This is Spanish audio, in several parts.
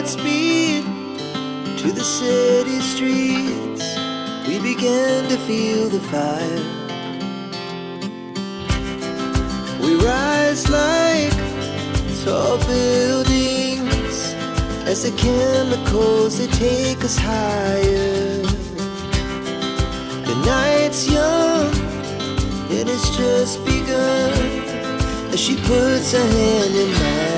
Godspeed to the city streets. We began to feel the fire. We rise like tall buildings as the chemicals they take us higher. The night's young and it's just begun as she puts her hand in mine.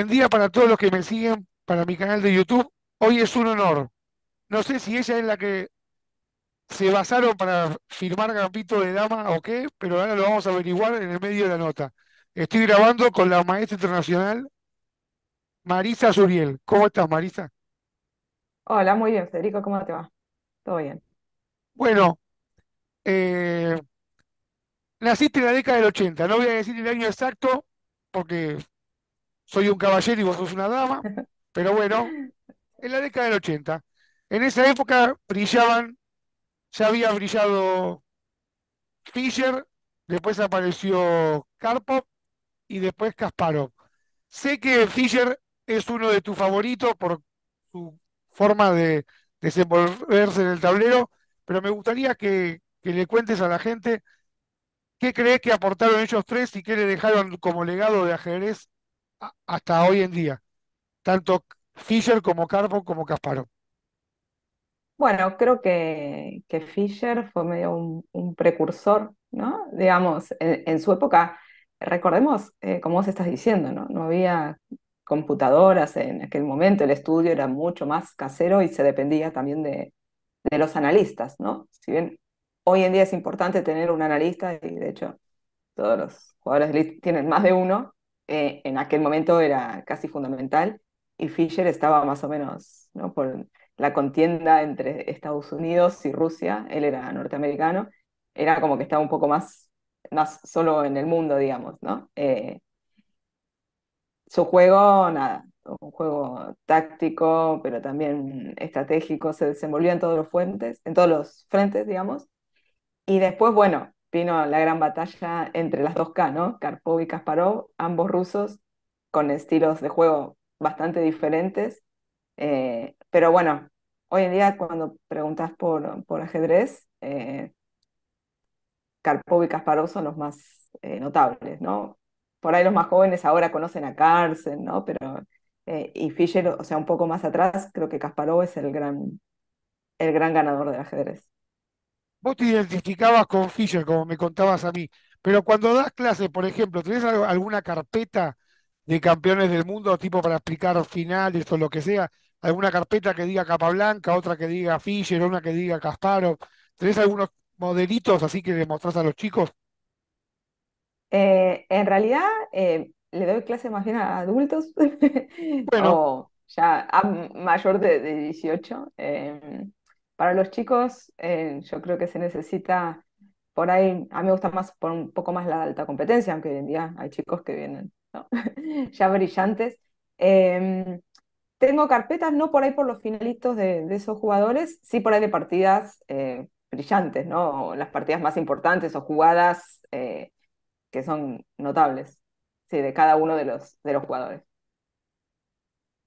Buen día para todos los que me siguen para mi canal de YouTube. Hoy es un honor. No sé si ella es la que se basaron para firmar Gambito de Dama o qué, pero ahora lo vamos a averiguar en el medio de la nota. Estoy grabando con la maestra internacional Marisa Zuriel. ¿Cómo estás, Marisa? Hola, muy bien, Federico, ¿cómo te va? Todo bien. Bueno, eh, naciste en la década del 80, no voy a decir el año exacto porque soy un caballero y vos sos una dama, pero bueno, en la década del 80. En esa época brillaban, ya había brillado Fischer, después apareció Karpov y después Kasparov. Sé que Fischer es uno de tus favoritos por su forma de desenvolverse en el tablero, pero me gustaría que, que le cuentes a la gente qué crees que aportaron ellos tres y qué le dejaron como legado de ajedrez hasta hoy en día, tanto Fisher como Carpo como Casparo Bueno, creo que, que Fisher fue medio un, precursor, ¿no? Digamos, en, su época, recordemos, eh, como vos estás diciendo, ¿no? No había computadoras en aquel momento, el estudio era mucho más casero y se dependía también de, los analistas, ¿no? Si bien hoy en día es importante tener un analista y de hecho todos los jugadores de tienen más de uno, eh, en aquel momento era casi fundamental y Fischer estaba más o menos ¿no? por la contienda entre Estados Unidos y Rusia, él era norteamericano, era como que estaba un poco más, más solo en el mundo, digamos, ¿no? Eh, su juego, nada, un juego táctico, pero también estratégico, se desenvolvía en todos los fuentes, en todos los frentes, digamos. Y después, bueno, vino la gran batalla entre las dos K, ¿no? Karpov y Kasparov, ambos rusos, con estilos de juego bastante diferentes. Eh, pero bueno, hoy en día cuando preguntas por, por ajedrez, eh, Karpov y Kasparov son los más eh, notables, ¿no? Por ahí los más jóvenes ahora conocen a Carlsen, ¿no? Pero, eh, y Fischer, o sea, un poco más atrás, creo que Kasparov es el gran, el gran ganador del ajedrez vos te identificabas con Fisher, como me contabas a mí, pero cuando das clases, por ejemplo, ¿tenés alguna carpeta de campeones del mundo, tipo para explicar finales o lo que sea? ¿Alguna carpeta que diga Capablanca, otra que diga Fisher, una que diga Casparo ¿Tenés algunos modelitos así que le mostrás a los chicos? Eh, en realidad, eh, le doy clase más bien a adultos. bueno. ya mayor de, 18. Para los chicos, eh, yo creo que se necesita, por ahí, a mí me gusta más por un poco más la alta competencia, aunque hoy en día hay chicos que vienen ya brillantes. Em, tengo carpetas, no por ahí por los finalistas de, esos jugadores, sí por ahí de partidas eh, brillantes, ¿no? las partidas más importantes o jugadas eh, que son notables, sí, de cada uno de los, de los jugadores.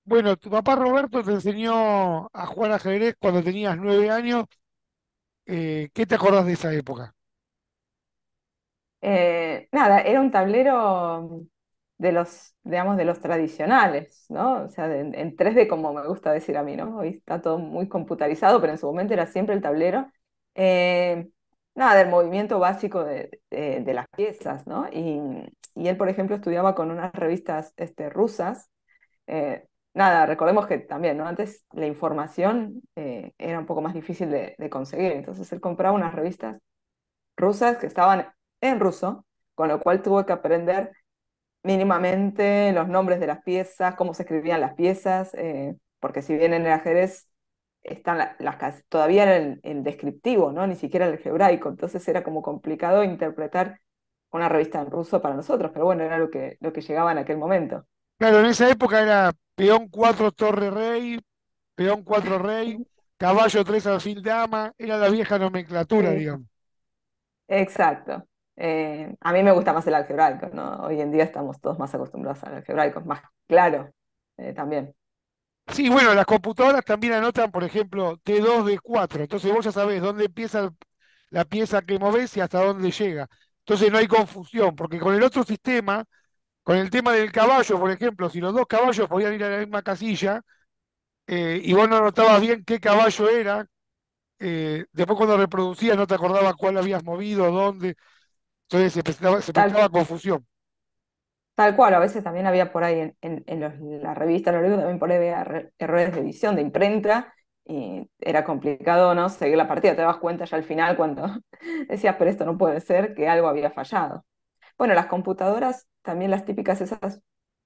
Bueno, tu papá Roberto te enseñó a Juan ajedrez cuando tenías nueve años. Eh, ¿qué te acordás de esa época? Eh, nada, era un tablero de los, digamos, de los tradicionales, ¿no? O sea, en 3D, como me gusta decir a mí, ¿no? Hoy está todo muy computarizado, pero en su momento era siempre el tablero. Eh, nada, del movimiento básico de, las piezas, ¿no? Y, él, por ejemplo, estudiaba con unas revistas este, rusas, eh, nada, recordemos que también, ¿no? Antes la información eh, era un poco más difícil de, conseguir, entonces él compraba unas revistas rusas que estaban en ruso, con lo cual tuvo que aprender mínimamente los nombres de las piezas, cómo se escribían las piezas, eh, porque si bien en el ajedrez están las, todavía era el, descriptivo, ¿no? Ni siquiera el hebraico, entonces era como complicado interpretar una revista en ruso para nosotros, pero bueno, era lo que, lo que llegaba en aquel momento. Claro, en esa época era peón 4 torre rey, peón 4 rey, caballo 3 alfil dama, era la vieja nomenclatura, digamos. Exacto. Eh, a mí me gusta más el algebraico, ¿no? Hoy en día estamos todos más acostumbrados al algebraico, más claro eh, también. Sí, bueno, las computadoras también anotan, por ejemplo, T2 de 4, entonces vos ya sabés dónde empieza la pieza que movés y hasta dónde llega. Entonces no hay confusión, porque con el otro sistema con el tema del caballo, por ejemplo, si los dos caballos podían ir a la misma casilla eh, y vos no notabas bien qué caballo era, eh, después cuando reproducías no te acordabas cuál habías movido, dónde, entonces se presentaba confusión. Tal cual, a veces también había por ahí en, en, en la revista, en los también por ahí había errores de edición, de imprenta, y era complicado, ¿no? Seguir la partida, te das cuenta ya al final cuando decías, pero esto no puede ser, que algo había fallado. Bueno, las computadoras, también las típicas esas,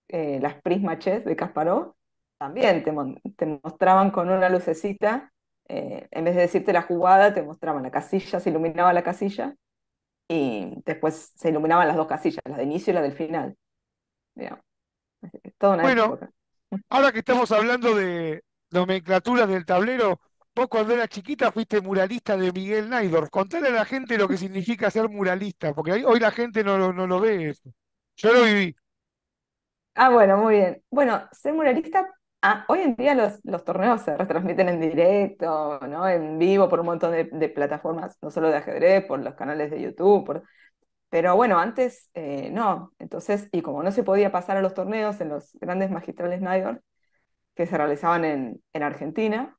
eh, las Prisma Chess de Casparó, también te, mostraban con una lucecita, eh, en vez de decirte la jugada, te mostraban la casilla, se iluminaba la casilla y después se iluminaban las dos casillas, la de inicio y la del final. bueno, ahora que estamos hablando de nomenclatura del tablero, Vos cuando eras chiquita fuiste muralista de Miguel Naidor. Contale a la gente lo que significa ser muralista, porque hoy la gente no, lo ve eso. Yo lo viví. Ah, bueno, muy bien. Bueno, ser muralista, ah, hoy en día los, torneos se retransmiten en directo, ¿no? En vivo, por un montón de, plataformas, no solo de ajedrez, por los canales de YouTube, Pero bueno, antes eh, no. Entonces, y como no se podía pasar a los torneos en los grandes magistrales Naidor, que se realizaban en Argentina,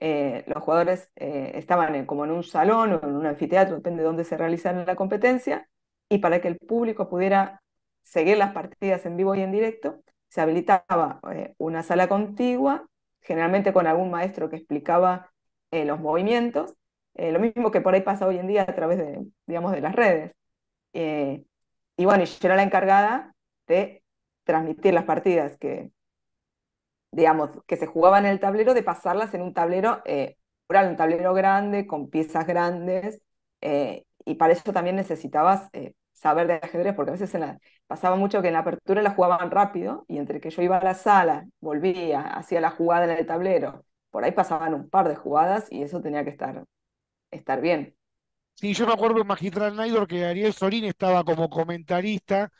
eh, los jugadores eh, estaban como en un salón o en un anfiteatro, depende de dónde se realizara la competencia, y para que el público pudiera seguir las partidas en vivo y en directo, se habilitaba eh, una sala contigua, generalmente con algún maestro que explicaba los movimientos, lo mismo que por ahí pasa hoy en día a través de, digamos, de las redes. y bueno, yo era la encargada de transmitir las partidas que, digamos, que se jugaban en el tablero, de pasarlas en un tablero, eh, un tablero grande, con piezas grandes, eh, y para eso también necesitabas eh, saber de ajedrez, porque a veces pasaba mucho que en la apertura la jugaban rápido, y entre que yo iba a la sala, volvía, hacía la jugada en el tablero, por ahí pasaban un par de jugadas y eso tenía que estar, estar bien. Sí, yo me acuerdo en Magistral Naidor que Ariel Solín estaba como comentarista,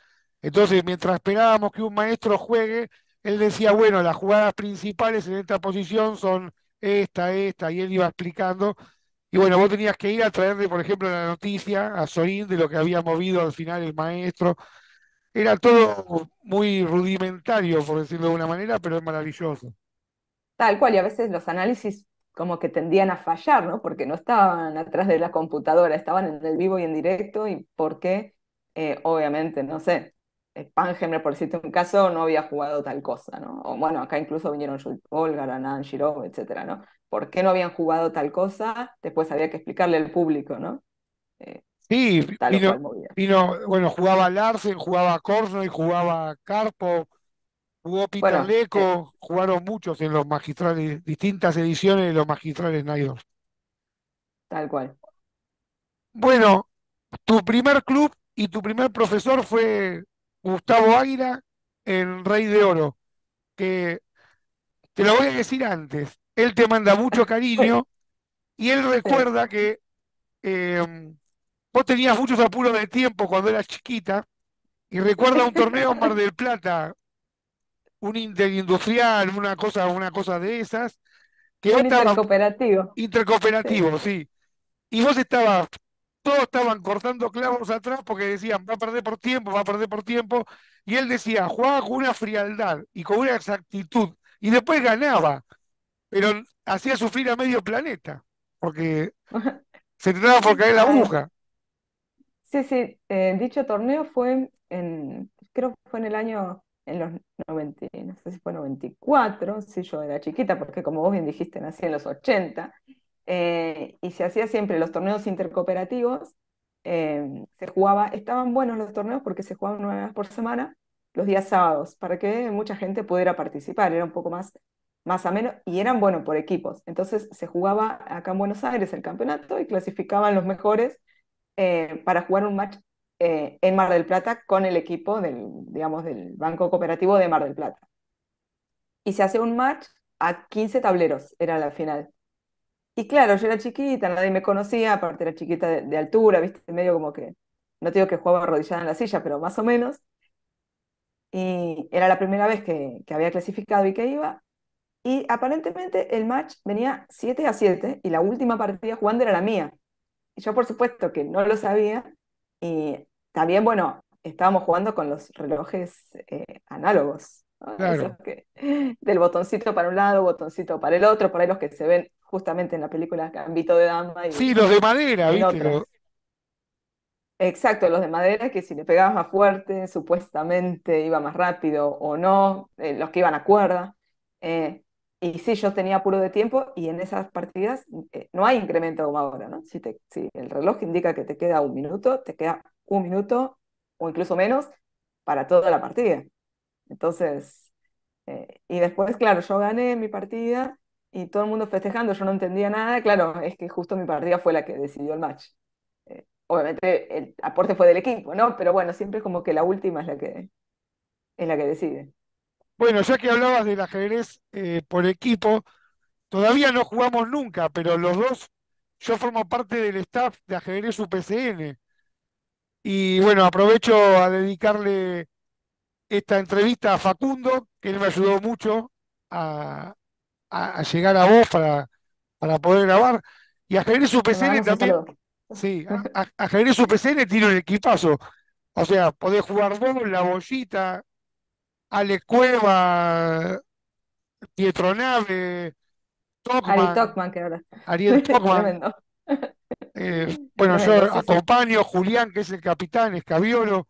entonces mientras esperábamos que un maestro juegue, él decía, bueno, las jugadas principales en esta posición son esta, esta, y él iba explicando. Y bueno, vos tenías que ir a traerle, por ejemplo, la noticia a Sorín de lo que había movido al final el maestro. Era todo muy rudimentario, por decirlo de una manera, pero es maravilloso. Tal cual, y a veces los análisis como que tendían a fallar, ¿no? Porque no estaban atrás de la computadora, estaban en el vivo y en directo, y por qué, eh, obviamente, no sé, eh, Pangemer, por decirte un caso, no había jugado tal cosa, ¿no? O bueno, acá incluso vinieron Olga, Anand, Shirov, etcétera, ¿no? ¿Por qué no habían jugado tal cosa? Después había que explicarle al público, ¿no? Eh, sí, eh, vino, bueno, jugaba Larsen, jugaba Corso y jugaba Carpo, jugó Pitaleco, jugaron muchos en los magistrales, distintas ediciones de los magistrales Nidor. Tal cual. Bueno, tu primer club y tu primer profesor fue Gustavo Águila en Rey de Oro, que te lo voy a decir antes, él te manda mucho cariño y él recuerda que eh, vos tenías muchos apuros de tiempo cuando eras chiquita y recuerda un torneo en Mar del Plata, un interindustrial, una cosa, una cosa de esas. Que un intercooperativo. Intercooperativo, sí. sí. Y vos estabas todos estaban cortando clavos atrás porque decían, va a perder por tiempo, va a perder por tiempo. Y él decía, jugaba con una frialdad y con una exactitud. Y después ganaba, pero hacía sufrir a medio planeta, porque se trataba por caer la aguja. Sí, sí, eh, dicho torneo fue en, creo que fue en el año, en los 90, no sé si fue 94, si yo era chiquita, porque como vos bien dijiste, nací en los 80. Eh, y se hacía siempre los torneos intercooperativos, em, se jugaba, estaban buenos los torneos porque se jugaban nueve por semana, los días sábados, para que mucha gente pudiera participar, era un poco más, más ameno, y eran, buenos por equipos. Entonces se jugaba acá en Buenos Aires el campeonato y clasificaban los mejores eh, para jugar un match eh, en Mar del Plata con el equipo del, digamos, del Banco Cooperativo de Mar del Plata. Y se hace un match a 15 tableros, era la final. Y claro, yo era chiquita, nadie me conocía, aparte era chiquita de, altura, viste, medio como que, no tengo que jugaba arrodillada en la silla, pero más o menos. Y era la primera vez que, había clasificado y que iba. Y aparentemente el match venía 7 a 7 y la última partida jugando era la mía. Y yo por supuesto que no lo sabía. Y también, bueno, estábamos jugando con los relojes eh, análogos. del botoncito para un lado, botoncito para el otro, por ahí los que se ven justamente en la película Gambito de Dama. sí, los de madera, ¿viste? Exacto, los de madera que si le pegabas más fuerte, supuestamente iba más rápido o no, eh, los que iban a cuerda. Eh, y sí, yo tenía apuro de tiempo y en esas partidas eh, no hay incremento como ahora, ¿no? Si, si el reloj indica que te queda un minuto, te queda un minuto o incluso menos para toda la partida. Entonces, y después, claro, yo gané mi partida y todo el mundo festejando, yo no entendía nada, claro, es que justo mi partida fue la que decidió el match. Eh, obviamente el aporte fue del equipo, ¿no? Pero bueno, siempre es como que la última es la que, es la que decide. Bueno, ya que hablabas del ajedrez eh, por equipo, todavía no jugamos nunca, pero los dos, yo formo parte del staff de ajedrez UPCN. Y bueno, aprovecho a dedicarle esta entrevista a Facundo, que él me ayudó mucho a, a, llegar a vos para, para poder grabar. Y a su PCN también. Sí, a, a su PCN tiene el equipazo. O sea, podés jugar vos, La Bollita, Ale Cueva, Pietronave Ari que Ariel Tocman. Eh, bueno, yo acompaño Julián, que es el capitán, Escaviolo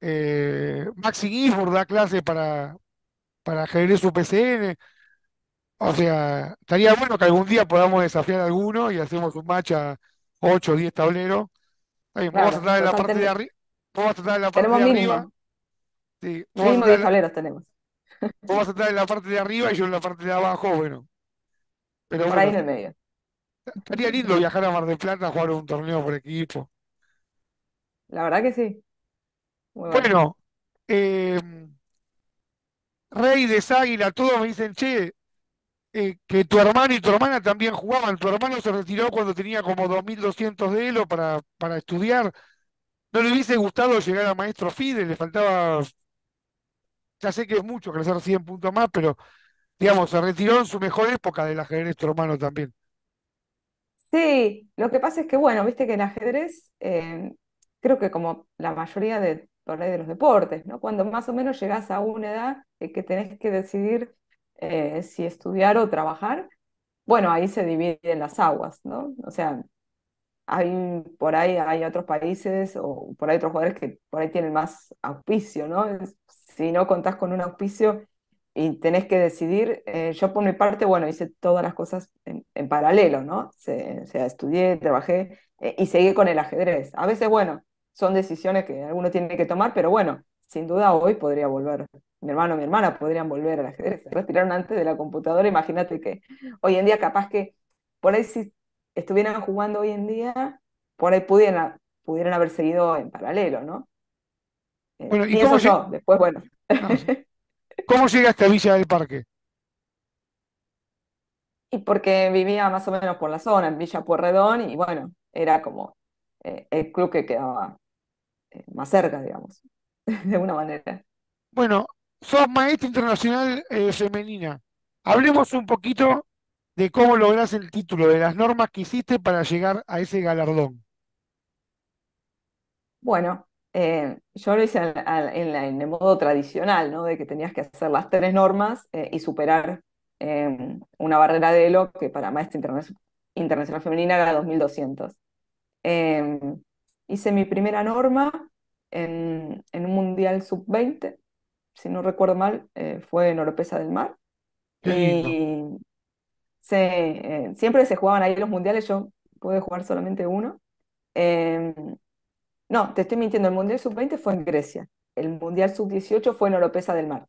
eh, Maxi Gisburg da clase para, para Jerez UPCN. O sea, estaría bueno que algún día podamos desafiar a alguno y hacemos un match a 8 o 10 tableros. vamos a entrar en la parte de arriba. Vos a entrar en la parte de arriba. Sí, vos tableros tenemos. Vos a entrar en la parte de arriba y yo en la parte de abajo, bueno. Pero por ahí en el medio. Estaría lindo viajar a Mar del Plata a jugar un torneo por equipo. La verdad que sí. bueno, eh, Rey de Águila, todos me dicen, che, eh, que tu hermano y tu hermana también jugaban. Tu hermano se retiró cuando tenía como 2.200 de elo para, para estudiar. No le hubiese gustado llegar a maestro FIDE, le faltaba, ya sé que es mucho crecer 100 puntos más, pero digamos, se retiró en su mejor época del ajedrez tu hermano también. Sí, lo que pasa es que, bueno, viste que en ajedrez, eh, creo que como la mayoría de, los deportes, ¿no? Cuando más o menos llegás a una edad eh, que tenés que decidir eh, si estudiar o trabajar, bueno, ahí se dividen las aguas, ¿no? O sea, hay por ahí hay otros países o por ahí otros jugadores que por ahí tienen más auspicio, ¿no? Si no contás con un auspicio y tenés que decidir, eh, yo por mi parte, bueno, hice todas las cosas en, paralelo, ¿no? o sea, estudié, trabajé eh, y seguí con el ajedrez. A veces, bueno, son decisiones que alguno tiene que tomar, pero bueno, sin duda hoy podría volver. Mi hermano, mi hermana podrían volver al ajedrez. Se retiraron antes de la computadora. Imagínate que hoy en día, capaz que por ahí, si estuvieran jugando hoy en día, por ahí pudieran, pudieran haber seguido en paralelo, ¿no? Eh, ¿y, eso yo? Después, bueno. Ah. ¿Cómo llegaste a Villa del Parque? Y porque vivía más o menos por la zona, en Villa Puerredón, y bueno, era como eh, el club que quedaba eh, más cerca, digamos. de una manera. Bueno, sos maestra internacional eh, femenina. Hablemos un poquito de cómo lográs el título, de las normas que hiciste para llegar a ese galardón. Bueno, eh, yo lo hice en, el modo tradicional, ¿no? De que tenías que hacer las tres normas eh, y superar em, una barrera de ELO que para Maestra Internacional Femenina era 2200. Em, hice mi primera norma en, un Mundial sub-20, si no recuerdo mal, eh, fue en Oropesa del Mar. Y se, eh, siempre se jugaban ahí los mundiales, yo pude jugar solamente uno. Em, no, te estoy mintiendo, el Mundial Sub-20 fue en Grecia, el Mundial Sub-18 fue en Oropesa del Mar.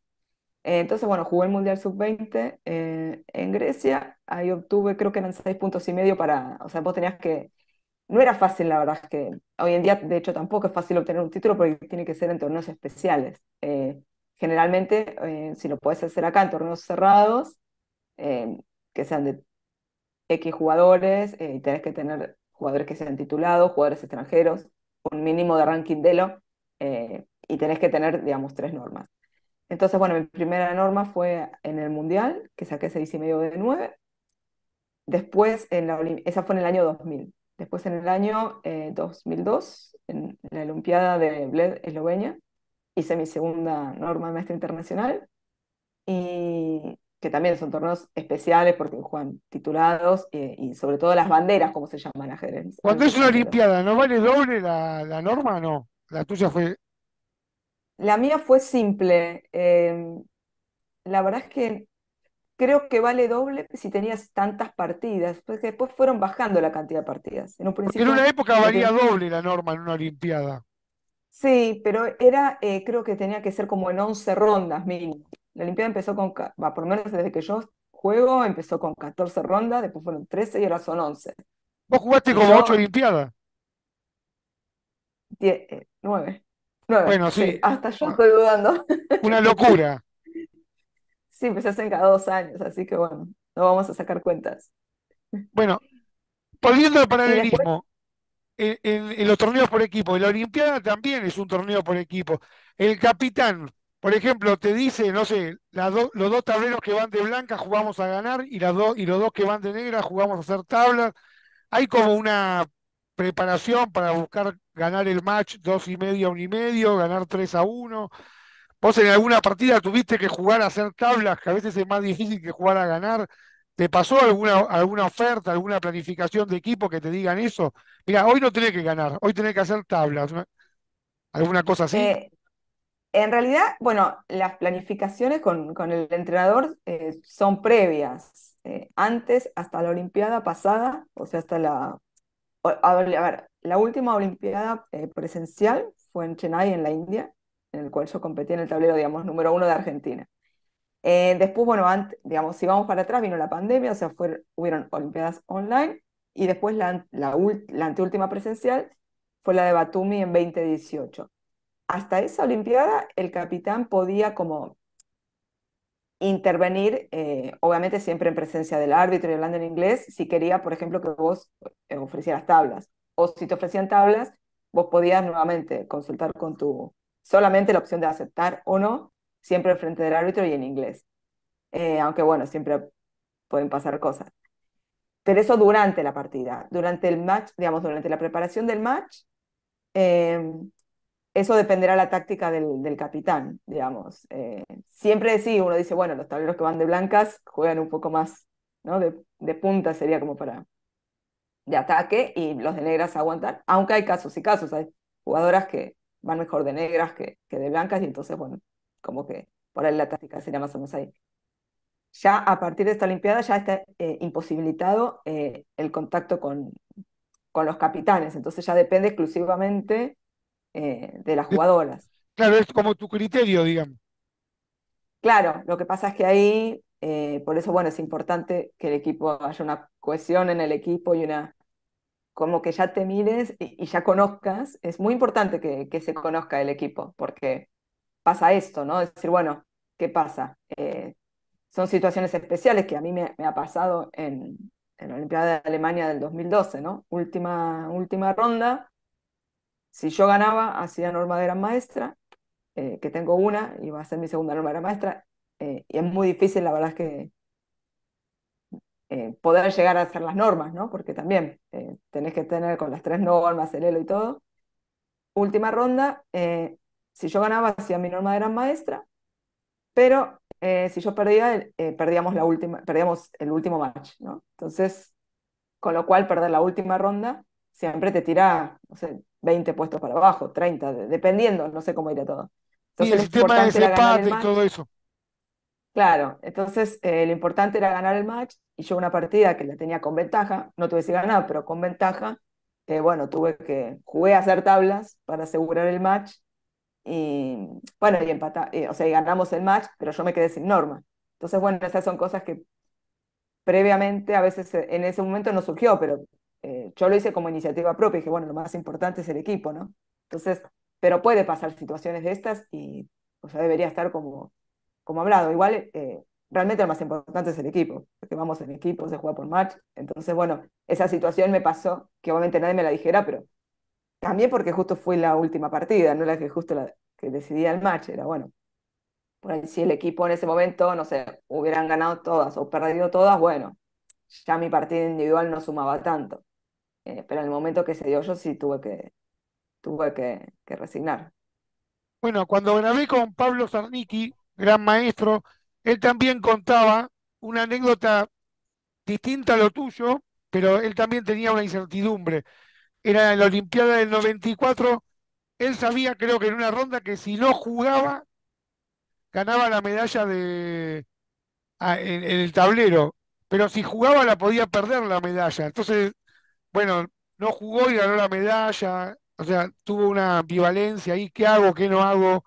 Eh, entonces, bueno, jugué el Mundial Sub-20 en Grecia, ahí obtuve, creo que eran seis puntos y medio para, o sea, vos tenías que no era fácil, la verdad, es que hoy en día, de hecho, tampoco es fácil obtener un título porque tiene que ser en torneos especiales. Eh, generalmente, eh, si lo puedes hacer acá en torneos cerrados, eh, que sean de X jugadores, y tenés que tener jugadores que sean titulados, jugadores extranjeros, un mínimo de ranking de lo, y tenés que tener, digamos, tres normas. Entonces, bueno, mi primera norma fue en el Mundial, que saqué 6,5 de 9. Después, en la esa fue en el año 2000. Después, en el año 2002, eh, en la Olimpiada de Bled, Eslovenia, hice mi segunda norma de maestra internacional, y que también son torneos especiales porque juegan titulados eh, y, sobre todo las banderas, como se llaman ajedrez. Cuando es una Olimpiada, ¿no vale doble la, norma no? La tuya fue. La mía fue simple. Eh, la verdad es que creo que vale doble si tenías tantas partidas, porque pues después fueron bajando la cantidad de partidas. En, un principio, en una época valía doble la norma en una Olimpiada. Sí, pero era, eh, creo que tenía que ser como en 11 rondas mínimo. La Olimpiada empezó con, por lo menos desde que yo juego, empezó con 14 rondas, después fueron 13 y ahora son 11. ¿Vos jugaste como 8 Olimpiadas? 9. Eh, bueno, sí. Hasta yo estoy dudando. Una locura. Sí, pues hacen cada dos años, así que bueno, no vamos a sacar cuentas. Bueno, volviendo el paralelismo, en, los torneos por equipo, en la Olimpiada también es un torneo por equipo. El capitán, por ejemplo, te dice, no sé, los dos tableros que van de blanca jugamos a ganar y, las y los dos que van de negra jugamos a hacer tablas. Hay como una preparación para buscar ganar el match dos y medio a un y medio, ganar tres a uno... Vos en alguna partida tuviste que jugar a hacer tablas, que a veces es más difícil que jugar a ganar. ¿Te pasó alguna, alguna oferta, alguna planificación de equipo que te digan eso? Mira, hoy no tenés que ganar, hoy tenés que hacer tablas. ¿Alguna cosa así? Eh, en realidad, bueno, las planificaciones con, con el entrenador eh, son previas. Eh, antes, hasta la Olimpiada pasada, o sea, hasta la... a ver la última Olimpiada presencial fue en Chennai, en la India, en el cual yo competí en el tablero, digamos, número uno de Argentina. Eh, después, bueno, digamos, si vamos para atrás, vino la pandemia, o sea, fue hubieron Olimpiadas online y después la, la, anteúltima presencial fue la de Batumi en 2018. Hasta esa Olimpiada, el capitán podía como intervenir, eh, obviamente siempre en presencia del árbitro y hablando en inglés, si quería, por ejemplo, que vos eh, ofrecieras tablas. O si te ofrecían tablas, vos podías nuevamente consultar con tu, solamente la opción de aceptar o no, siempre frente del árbitro y en inglés. Eh, aunque bueno, siempre pueden pasar cosas. Pero eso durante la partida, durante el match, digamos, durante la preparación del match, eh, eso dependerá de la táctica del, capitán, digamos. Eh, siempre sí, uno dice, bueno, los tableros que van de blancas juegan un poco más, ¿no? De, punta sería como para de ataque y los de negras aguantar, aunque hay casos y casos, hay jugadoras que van mejor de negras que, que de blancas y entonces, bueno, como que por ahí la táctica sería más o menos ahí. Ya a partir de esta Olimpiada ya está eh, imposibilitado eh, el contacto con, con los capitanes, entonces ya depende exclusivamente eh, de las jugadoras. Claro, es como tu criterio, digamos. Claro, lo que pasa es que ahí, por eso, bueno, es importante que el equipo haya una cohesión en el equipo y una como que ya te mires y, ya conozcas, es muy importante que, se conozca el equipo, porque pasa esto, ¿no? Es decir, bueno, ¿qué pasa? Eh, son situaciones especiales que a mí me, ha pasado en, la Olimpiada de Alemania del 2012, ¿no? Última, última ronda, si yo ganaba, hacía norma de gran maestra, eh, que tengo una y va a ser mi segunda norma de gran maestra, eh, y es muy difícil, la verdad es que eh, poder llegar a hacer las normas, ¿no? Porque también eh, tenés que tener con las tres normas, el elo y todo. Última ronda, eh, si yo ganaba, hacía mi norma de gran maestra, pero si yo perdía, perdíamos, la última, perdíamos el último match, ¿no? Entonces, con lo cual perder la última ronda siempre te tira, no sé, 20 puestos para abajo, 30, dependiendo, no sé cómo irá todo. Entonces, y el sistema de y todo eso. Claro, entonces eh, lo importante era ganar el match y yo una partida que la tenía con ventaja, no tuve que ganar, pero con ventaja, eh, bueno, tuve que, jugué a hacer tablas para asegurar el match y bueno, y empata, eh, o sea, ganamos el match, pero yo me quedé sin norma. Entonces, bueno, esas son cosas que previamente a veces en ese momento no surgió, pero yo lo hice como iniciativa propia y dije, bueno, lo más importante es el equipo, ¿no? Entonces, pero puede pasar situaciones de estas y o sea, debería estar como como hablado, igual eh, realmente lo más importante es el equipo, porque vamos en equipo, se juega por match. Entonces, bueno, esa situación me pasó, que obviamente nadie me la dijera, pero también porque justo fue la última partida, no la que justo la que decidía el match, era bueno. si el equipo en ese momento, no sé, hubieran ganado todas o perdido todas, bueno, ya mi partida individual no sumaba tanto. Eh, pero en el momento que se dio yo sí tuve que, tuve que, resignar. Bueno, cuando grabé con Pablo Sarniki, gran maestro, él también contaba una anécdota distinta a lo tuyo, pero él también tenía una incertidumbre. Era en la Olimpiada del 94, él sabía, creo que en una ronda, que si no jugaba, ganaba la medalla de, en, el tablero, pero si jugaba la podía perder la medalla. Entonces, bueno, no jugó y ganó la medalla, o sea, tuvo una ambivalencia y ¿qué hago, qué no hago?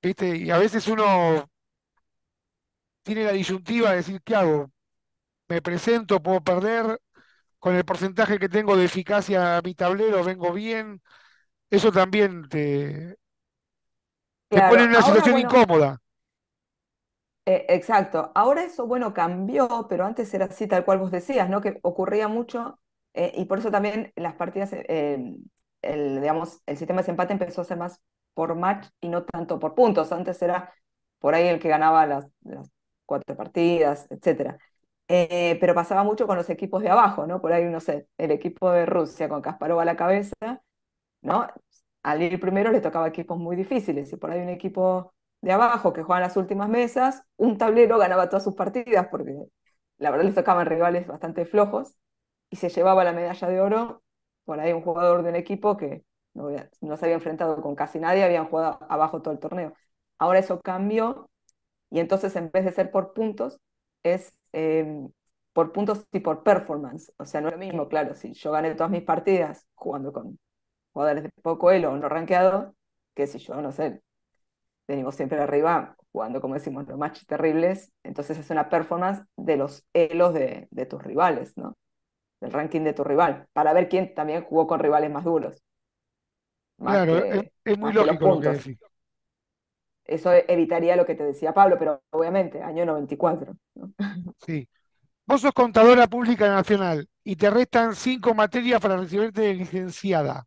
Y a veces uno tiene la disyuntiva de decir, ¿qué hago? ¿Me presento? ¿Puedo perder? Con el porcentaje que tengo de eficacia a mi tablero, vengo bien. Eso también te, pone en una situación incómoda. E, exacto. Ahora eso, bueno, cambió, pero antes era así, tal cual vos decías, ¿no? Que ocurría mucho eh, y por eso también las partidas, eh, el, digamos, el sistema de empate empezó a ser más por match y no tanto por puntos. Antes era por ahí el que ganaba las, cuatro partidas, etc. Eh, pero pasaba mucho con los equipos de abajo, ¿no? Por ahí, no sé, el equipo de Rusia con Kasparov a la cabeza, ¿no? Al ir primero le tocaba equipos muy difíciles y por ahí un equipo de abajo que en las últimas mesas, un tablero ganaba todas sus partidas porque la verdad le tocaban rivales bastante flojos y se llevaba la medalla de oro por ahí un jugador de un equipo que no, se había enfrentado con casi nadie, habían jugado abajo todo el torneo. Ahora eso cambió y entonces en vez de ser por puntos, es em, por puntos y por performance. O sea, no es lo mismo, claro, si yo gané todas mis partidas jugando con jugadores de poco elo o no rankeado, que si yo, no sé, venimos siempre arriba jugando, como decimos, los matches terribles, entonces es una performance de los elos de, de tus rivales, ¿no? Del ranking de tu rival, para ver quién también jugó con rivales más duros claro, es, muy lógico Eso evitaría lo que te decía Pablo, pero obviamente, año 94. Sí. Vos sos contadora pública nacional y te restan cinco materias para recibirte de licenciada.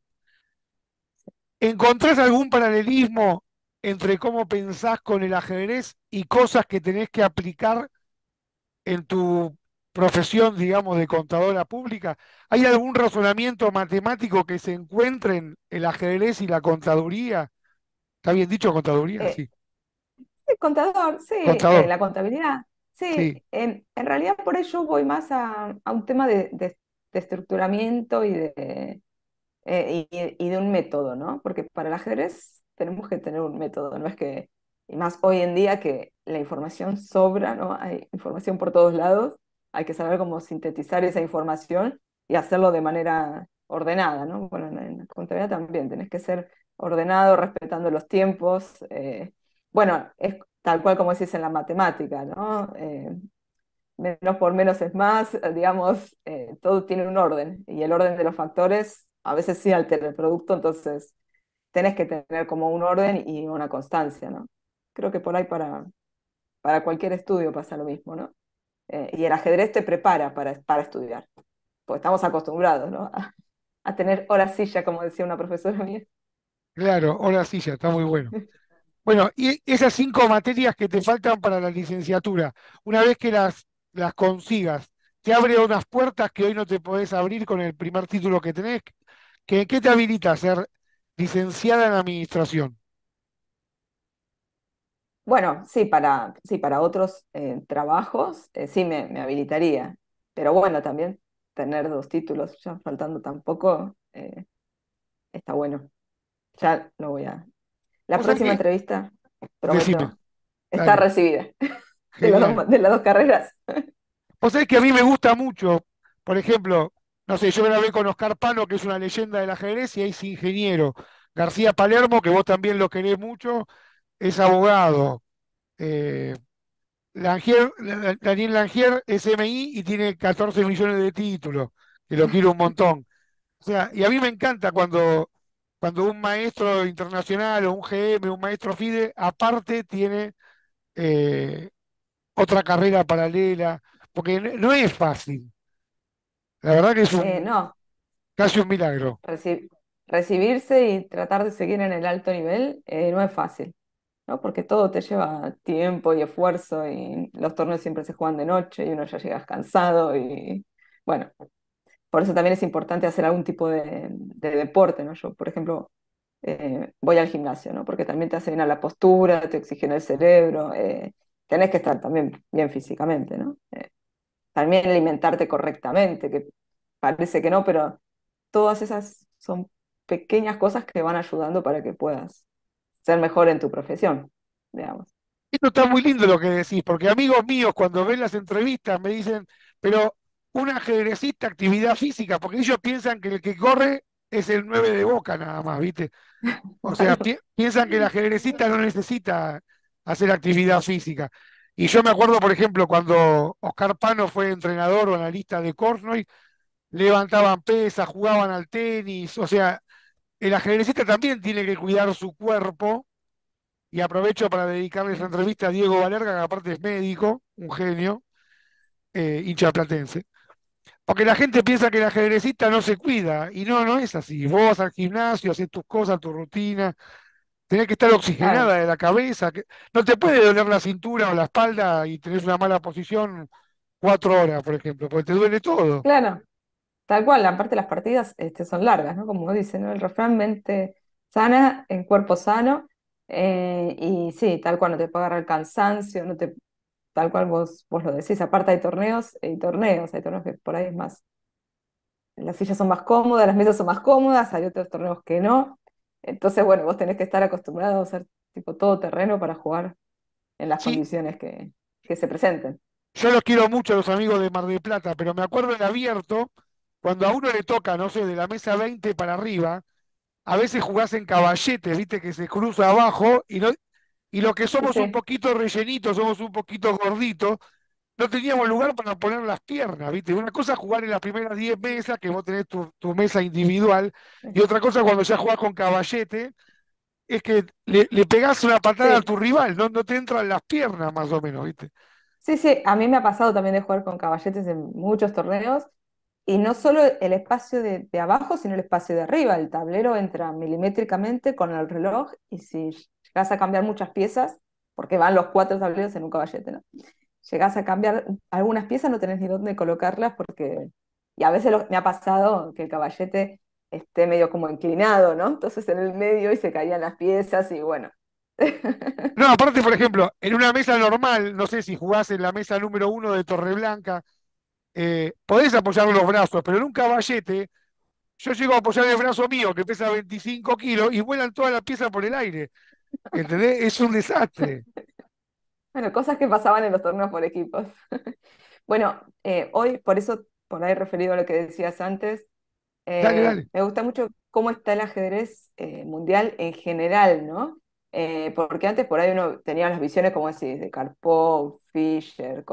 ¿Encontrás algún paralelismo entre cómo pensás con el ajedrez y cosas que tenés que aplicar en tu profesión, digamos, de contadora pública, ¿hay algún razonamiento matemático que se encuentre en el ajedrez y la contaduría? ¿Está bien dicho contaduría? Eh, sí. Contador, sí, eh, la contabilidad. Sí, en realidad por ello voy más a, un tema de, de, estructuramiento y de, eh, y, y, de un método, ¿no? Porque para el ajedrez tenemos que tener un método, no es que, y más hoy en día que la información sobra, ¿no? Hay información por todos lados hay que saber cómo sintetizar esa información y hacerlo de manera ordenada, ¿no? Bueno, en la contabilidad también tenés que ser ordenado, respetando los tiempos. Eh, bueno, es tal cual como decís en la matemática, ¿no? Eh, menos por menos es más, digamos, eh, todo tiene un orden y el orden de los factores a veces sí altera el producto, entonces tenés que tener como un orden y una constancia, ¿no? Creo que por ahí para, para cualquier estudio pasa lo mismo, ¿no? Eh, y el ajedrez te prepara para, para estudiar, porque estamos acostumbrados ¿no? a, tener hora silla, como decía una profesora mía. Claro, hora silla, está muy bueno. Bueno, y esas cinco materias que te faltan para la licenciatura, una vez que las, las consigas, te abre unas puertas que hoy no te podés abrir con el primer título que tenés. que qué te habilita a ser licenciada en administración? Bueno, sí, para, sí, para otros eh, trabajos eh, sí me, habilitaría, pero bueno, también tener dos títulos, ya faltando tampoco, eh, está bueno. Ya lo voy a... La próxima entrevista, prometo, está recibida de las, dos, de las, dos, carreras. Vos sabés que a mí me gusta mucho, por ejemplo, no sé, yo me la ve con Oscar Pano, que es una leyenda de la ajedrez, y ahí es ingeniero. García Palermo, que vos también lo querés mucho, es abogado. Eh, Daniel Langier es MI y tiene 14 millones de títulos, que lo quiero un montón. O sea, y a mí me encanta cuando, cuando un maestro internacional o un GM, un maestro FIDE, aparte tiene eh, otra carrera paralela, porque no es fácil. La verdad que es eh, casi un milagro. recibirse y tratar de seguir en el alto nivel no es fácil. Porque todo te lleva tiempo y esfuerzo y los torneos siempre se juegan de noche y uno ya llegas cansado y bueno, por eso también es importante hacer algún tipo de, deporte, ¿no? Yo, por ejemplo, eh, voy al gimnasio, ¿no? Porque también te hace bien la postura, te oxigena el cerebro, eh, tenés que estar también bien físicamente, ¿no? Eh, también alimentarte correctamente, que parece que no, pero todas esas son pequeñas cosas que van ayudando para que puedas ser mejor en tu profesión, digamos. Esto está muy lindo lo que decís, porque amigos míos cuando ven las entrevistas me dicen, pero un ajedrecista, actividad física, porque ellos piensan que el que corre es el 9 de boca nada más, ¿viste? O sea, piensan que la ajedrecista no necesita hacer actividad física. Y yo me acuerdo, por ejemplo, cuando Oscar Pano fue entrenador o analista de Cornoy, levantaban pesas, jugaban al tenis, o sea, el ajedrecista también tiene que cuidar su cuerpo. Y aprovecho para dedicarle la entrevista a Diego Valerga, que aparte es médico, un genio, eh, hincha platense. Porque la gente piensa que el ajedrecista no se cuida. Y no, no es así. Vos vas al gimnasio, haces tus cosas, tu rutina. Tenés que estar oxigenada de la cabeza. No te puede doler la cintura o la espalda y tenés una mala posición cuatro horas, por ejemplo, porque te duele todo. Claro. Tal cual, aparte las partidas este, son largas, ¿no? Como dicen, ¿no? El refrán, mente sana en cuerpo sano. Eh, y sí, tal cual, no te puede agarrar el cansancio, no te, tal cual vos, vos lo decís. Aparte hay torneos y torneos, hay torneos que por ahí es más, las sillas son más cómodas, las mesas son más cómodas, hay otros torneos que no. Entonces, bueno, vos tenés que estar acostumbrado a ser tipo todo terreno para jugar en las condiciones que, que se presenten. Yo los quiero mucho a los amigos de Mar del Plata, pero me acuerdo en abierto cuando a uno le toca, no sé, de la mesa 20 para arriba, a veces jugás en caballetes, viste, que se cruza abajo y, no, y los que somos un poquito rellenitos, somos un poquito gorditos, no teníamos lugar para poner las piernas, viste. Una cosa es jugar en las primeras 10 mesas, que vos tenés tu, mesa individual, y otra cosa cuando ya jugás con caballete, es que le, pegas pegás una patada a tu rival, ¿no? no te entran las piernas más o menos, viste. Sí, sí, a mí me ha pasado también de jugar con caballetes en muchos torneos y no solo el espacio de, abajo, sino el espacio de arriba. El tablero entra milimétricamente con el reloj y si llegas a cambiar muchas piezas, porque van los cuatro tableros en un caballete, ¿no? Llegas a cambiar algunas piezas, no tenés ni dónde colocarlas porque... Y a veces me ha pasado que el caballete esté medio como inclinado, ¿no? Entonces en el medio y se caían las piezas y bueno. No, aparte, por ejemplo, en una mesa normal, no sé si jugás en la mesa número uno de Torreblanca, eh, podés apoyar los brazos, pero en un caballete yo llego a apoyar el brazo mío que pesa 25 kilos y vuelan todas las piezas por el aire. ¿Entendés? Es un desastre. Bueno, cosas que pasaban en los torneos por equipos. bueno, eh, hoy, por eso, por ahí referido a lo que decías antes, eh, me gusta mucho cómo está el ajedrez mundial en general, ¿no? porque antes por ahí uno tenía las visiones, como decís, de Karpov, Fischer,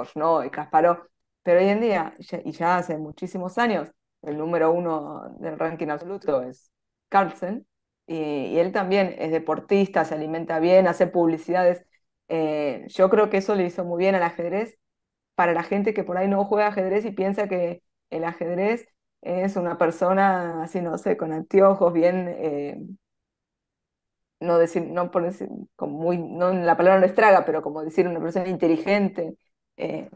y Kasparov, pero hoy en día, y ya hace muchísimos años, el número uno del ranking absoluto es Carlsen, y, él también es deportista, se alimenta bien, hace publicidades. Eh, yo creo que eso le hizo muy bien al ajedrez para la gente que por ahí no juega ajedrez y piensa que el ajedrez es una persona así, no sé, con anteojos, bien, eh, no decir, no por decir, como muy, la palabra no estraga, pero como decir una persona inteligente. Eh,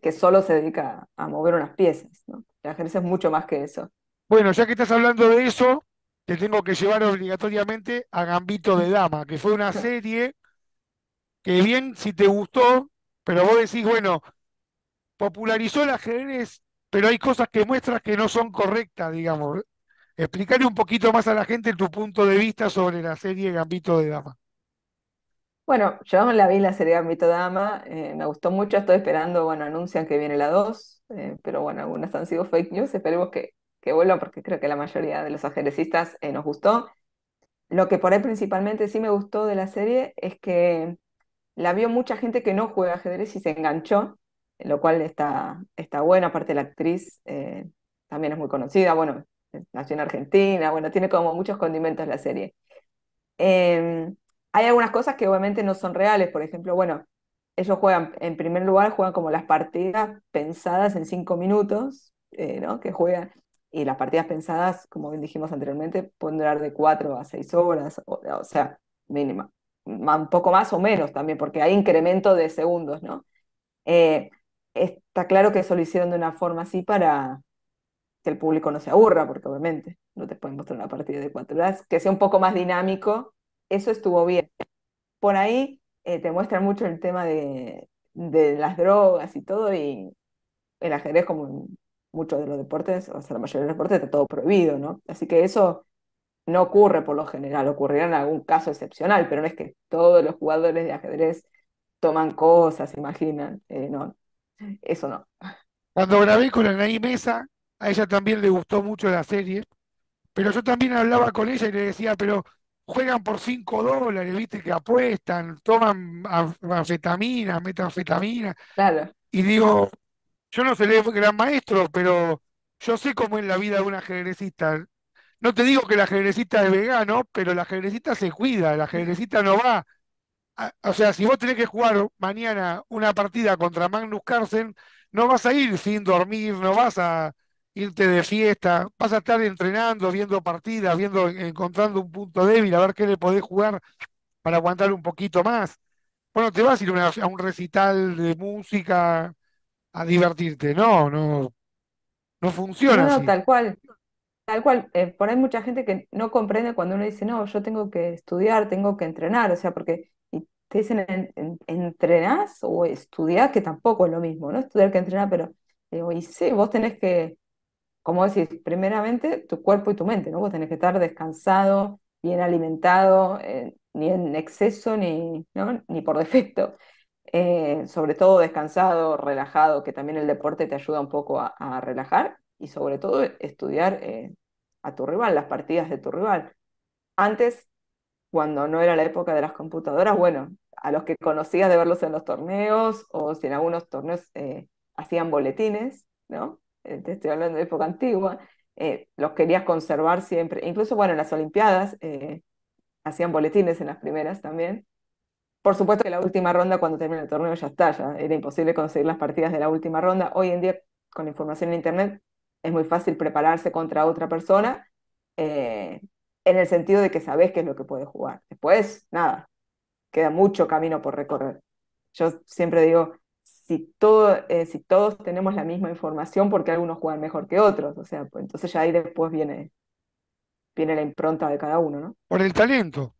que, solo se dedica a mover unas piezas. La Jerez es mucho más que eso. Bueno, ya que estás hablando de eso, te tengo que llevar obligatoriamente a Gambito de Dama, que fue una serie que bien si te gustó, pero vos decís, bueno, popularizó el ajedrez, pero hay cosas que muestras que no son correctas, digamos. Explicarle un poquito más a la gente tu punto de vista sobre la serie Gambito de Dama. Bueno, yo la vi la serie Armito Dama, eh, me gustó mucho, estoy esperando, bueno, anuncian que viene la 2, eh, pero bueno, algunas han sido fake news, esperemos que, que vuelvan porque creo que la mayoría de los ajedrecistas eh, nos gustó. Lo que por ahí principalmente sí me gustó de la serie es que la vio mucha gente que no juega ajedrez y se enganchó, lo cual está, está bueno, aparte la actriz también es muy conocida, bueno, nació en Argentina, bueno, tiene como muchos condimentos la serie. Em, hay algunas cosas que obviamente no son reales, por ejemplo, bueno, ellos juegan, en primer lugar, juegan como las partidas pensadas en cinco minutos, eh, ¿no? Que juegan, y las partidas pensadas, como bien dijimos anteriormente, pueden durar de cuatro a seis horas, o, sea, mínima, un poco más o menos también, porque hay incremento de segundos, ¿no? Eh, está claro que eso lo hicieron de una forma así para que el público no se aburra, porque obviamente no te pueden mostrar una partida de cuatro horas, que sea un poco más dinámico eso estuvo bien. Por ahí eh, te muestran mucho el tema de, las drogas y todo, y el ajedrez, como muchos de los deportes, o sea, la mayoría de los deportes está todo prohibido, ¿no? Así que eso no ocurre por lo general, ocurrirá en algún caso excepcional, pero no es que todos los jugadores de ajedrez toman cosas, imaginan, eh, no, eso no. Cuando grabé con Anaí Mesa, a ella también le gustó mucho la serie, pero yo también hablaba con ella y le decía, pero juegan por 5 dólares, viste, que apuestan, toman anfetamina, metanfetamina. Claro. Y digo, yo no sé seré gran maestro, pero yo sé cómo es la vida de una ajedrecista. No te digo que la ajedrecista es vegano, pero la ajedrecista se cuida, la ajedrecista no va. o sea, si vos tenés que jugar mañana una partida contra Magnus Carlsen, no vas a ir sin dormir, no vas a, irte de fiesta, vas a estar entrenando, viendo partidas, viendo, encontrando un punto débil, a ver qué le podés jugar para aguantar un poquito más. Bueno, te vas a ir a un recital de música a divertirte, no, no, no funciona. No, no tal cual, tal cual. Eh, por ahí mucha gente que no comprende cuando uno dice, no, yo tengo que estudiar, tengo que entrenar, o sea, porque te dicen entrenás o estudiás, que tampoco es lo mismo, ¿no? Estudiar que entrenar, pero eh, sí, vos tenés que como decís, primeramente tu cuerpo y tu mente, ¿no? Vos tenés que estar descansado, bien alimentado, eh, ni en exceso ni, ni por defecto. Eh, sobre todo descansado, relajado, que también el deporte te ayuda un poco a, relajar y sobre todo estudiar eh, a tu rival, las partidas de tu rival. Antes, cuando no era la época de las computadoras, bueno, a los que conocías de verlos en los torneos o si en algunos torneos hacían boletines, ¿no? Eh, te estoy hablando de época antigua, eh, los querías conservar siempre. Incluso, bueno, en las Olimpiadas eh, hacían boletines en las primeras también. Por supuesto que la última ronda, cuando termina el torneo, ya está, ya era imposible conseguir las partidas de la última ronda. Hoy en día, con la información en Internet, es muy fácil prepararse contra otra persona en el sentido de que sabes qué es lo que puedes jugar. Después, nada, queda mucho camino por recorrer. Yo siempre digo, si, todo, eh, si todos tenemos la misma información, porque algunos juegan mejor que otros? O sea, pues, entonces ya ahí después viene, viene la impronta de cada uno, ¿no? Por el talento.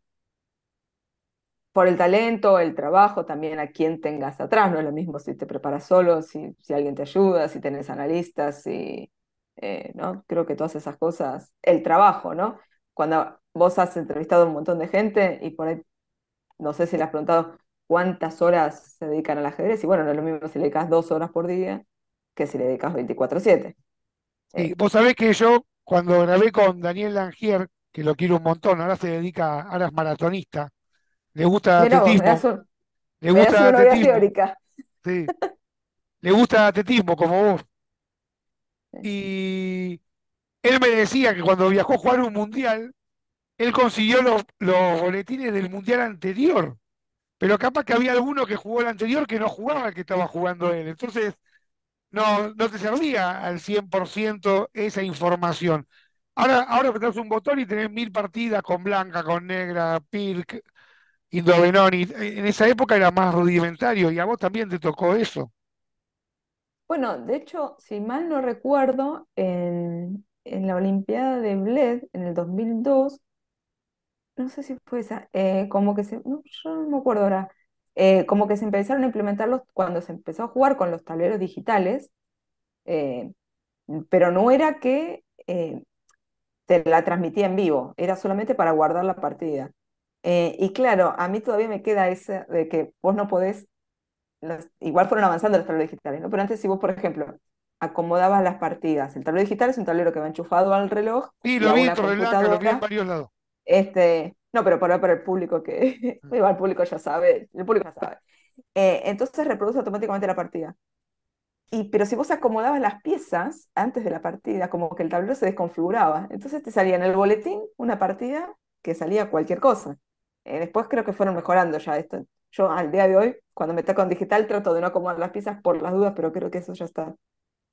Por el talento, el trabajo, también a quién tengas atrás. No es lo mismo si te preparas solo, si, alguien te ayuda, si tenés analistas, si, eh, ¿no? Creo que todas esas cosas, el trabajo, ¿no? Cuando vos has entrevistado a un montón de gente y por ahí, no sé si le has preguntado, cuántas horas se dedican al ajedrez. Y bueno, no es lo mismo si le dedicas dos horas por día que si le dedicas 24-7. Eh, vos sabés que yo, cuando grabé con Daniel Langier, que lo quiero un montón, ahora se dedica, a las maratonistas, le gusta el atletismo. le gusta atletismo. le gusta atletismo, como vos. Y él me decía que cuando viajó a jugar un mundial, él consiguió los, los boletines del mundial anterior pero capaz que había alguno que jugó el anterior que no jugaba el que estaba jugando él. Entonces, no, no te servía al 100% esa información. Ahora, ahora estás un botón y tenés mil partidas con blanca, con negra, Pirk, Indovenoni. Eh, en esa época era más rudimentario y a vos también te tocó eso. Bueno, de hecho, si mal no recuerdo, en, en la Olimpiada de Bled, en el 2002, no sé si fue eh, como que se, no me acuerdo ahora, eh, como que se empezaron a implementarlos cuando se empezó a jugar con los tableros digitales, eh, pero no era que te la transmitía en vivo, era solamente para guardar la partida. y claro, a mí todavía me queda esa de que vos no podés, igual fueron avanzando los tableros digitales, ¿no? Pero antes si vos, por ejemplo, acomodabas las partidas, el tablero digital es un tablero que va enchufado al reloj. lo y lo vi varios lados este, no, pero para, para el público que mm. igual el público ya sabe, el público ya sabe. Eh, entonces reproduce automáticamente la partida. Y, pero si vos acomodabas las piezas antes de la partida, como que el tablero se desconfiguraba, entonces te salía en el boletín una partida que salía cualquier cosa. Eh, después creo que fueron mejorando ya esto. Yo al día de hoy, cuando me toco en digital, trato de no acomodar las piezas por las dudas, pero creo que eso ya está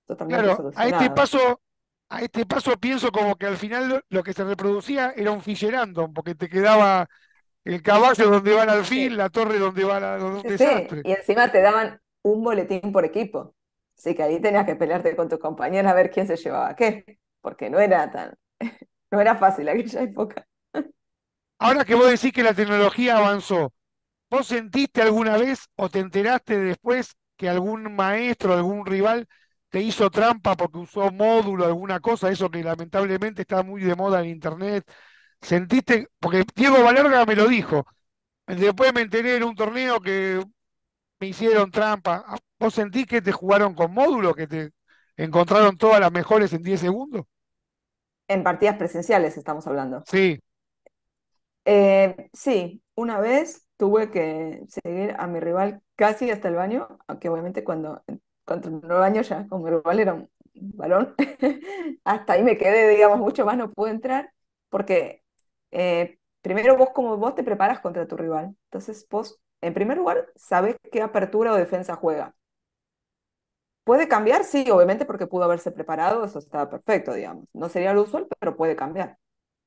totalmente claro, Ahí te paso, a este paso pienso como que al final lo que se reproducía era un fillerando porque te quedaba el caballo donde va al alfil, la torre donde va la, los sí, y encima te daban un boletín por equipo. Así que ahí tenías que pelearte con tus compañeros a ver quién se llevaba qué, porque no era tan, no era fácil aquella época. Ahora que vos decís que la tecnología avanzó, ¿vos sentiste alguna vez o te enteraste después que algún maestro, algún rival ¿Te hizo trampa porque usó módulo, alguna cosa, eso que lamentablemente está muy de moda en Internet. ¿Sentiste? Porque Diego Valerga me lo dijo. Después me enteré en un torneo que me hicieron trampa. ¿Vos sentís que te jugaron con módulo, que te encontraron todas las mejores en 10 segundos? En partidas presenciales estamos hablando. Sí. Eh, sí, una vez tuve que seguir a mi rival casi hasta el baño, aunque obviamente cuando con años ya, como igual era un balón, hasta ahí me quedé, digamos, mucho más no puedo entrar, porque eh, primero vos como vos te preparas contra tu rival. Entonces vos, en primer lugar, sabes qué apertura o defensa juega. Puede cambiar, sí, obviamente, porque pudo haberse preparado, eso está perfecto, digamos. No sería lo usual, pero puede cambiar.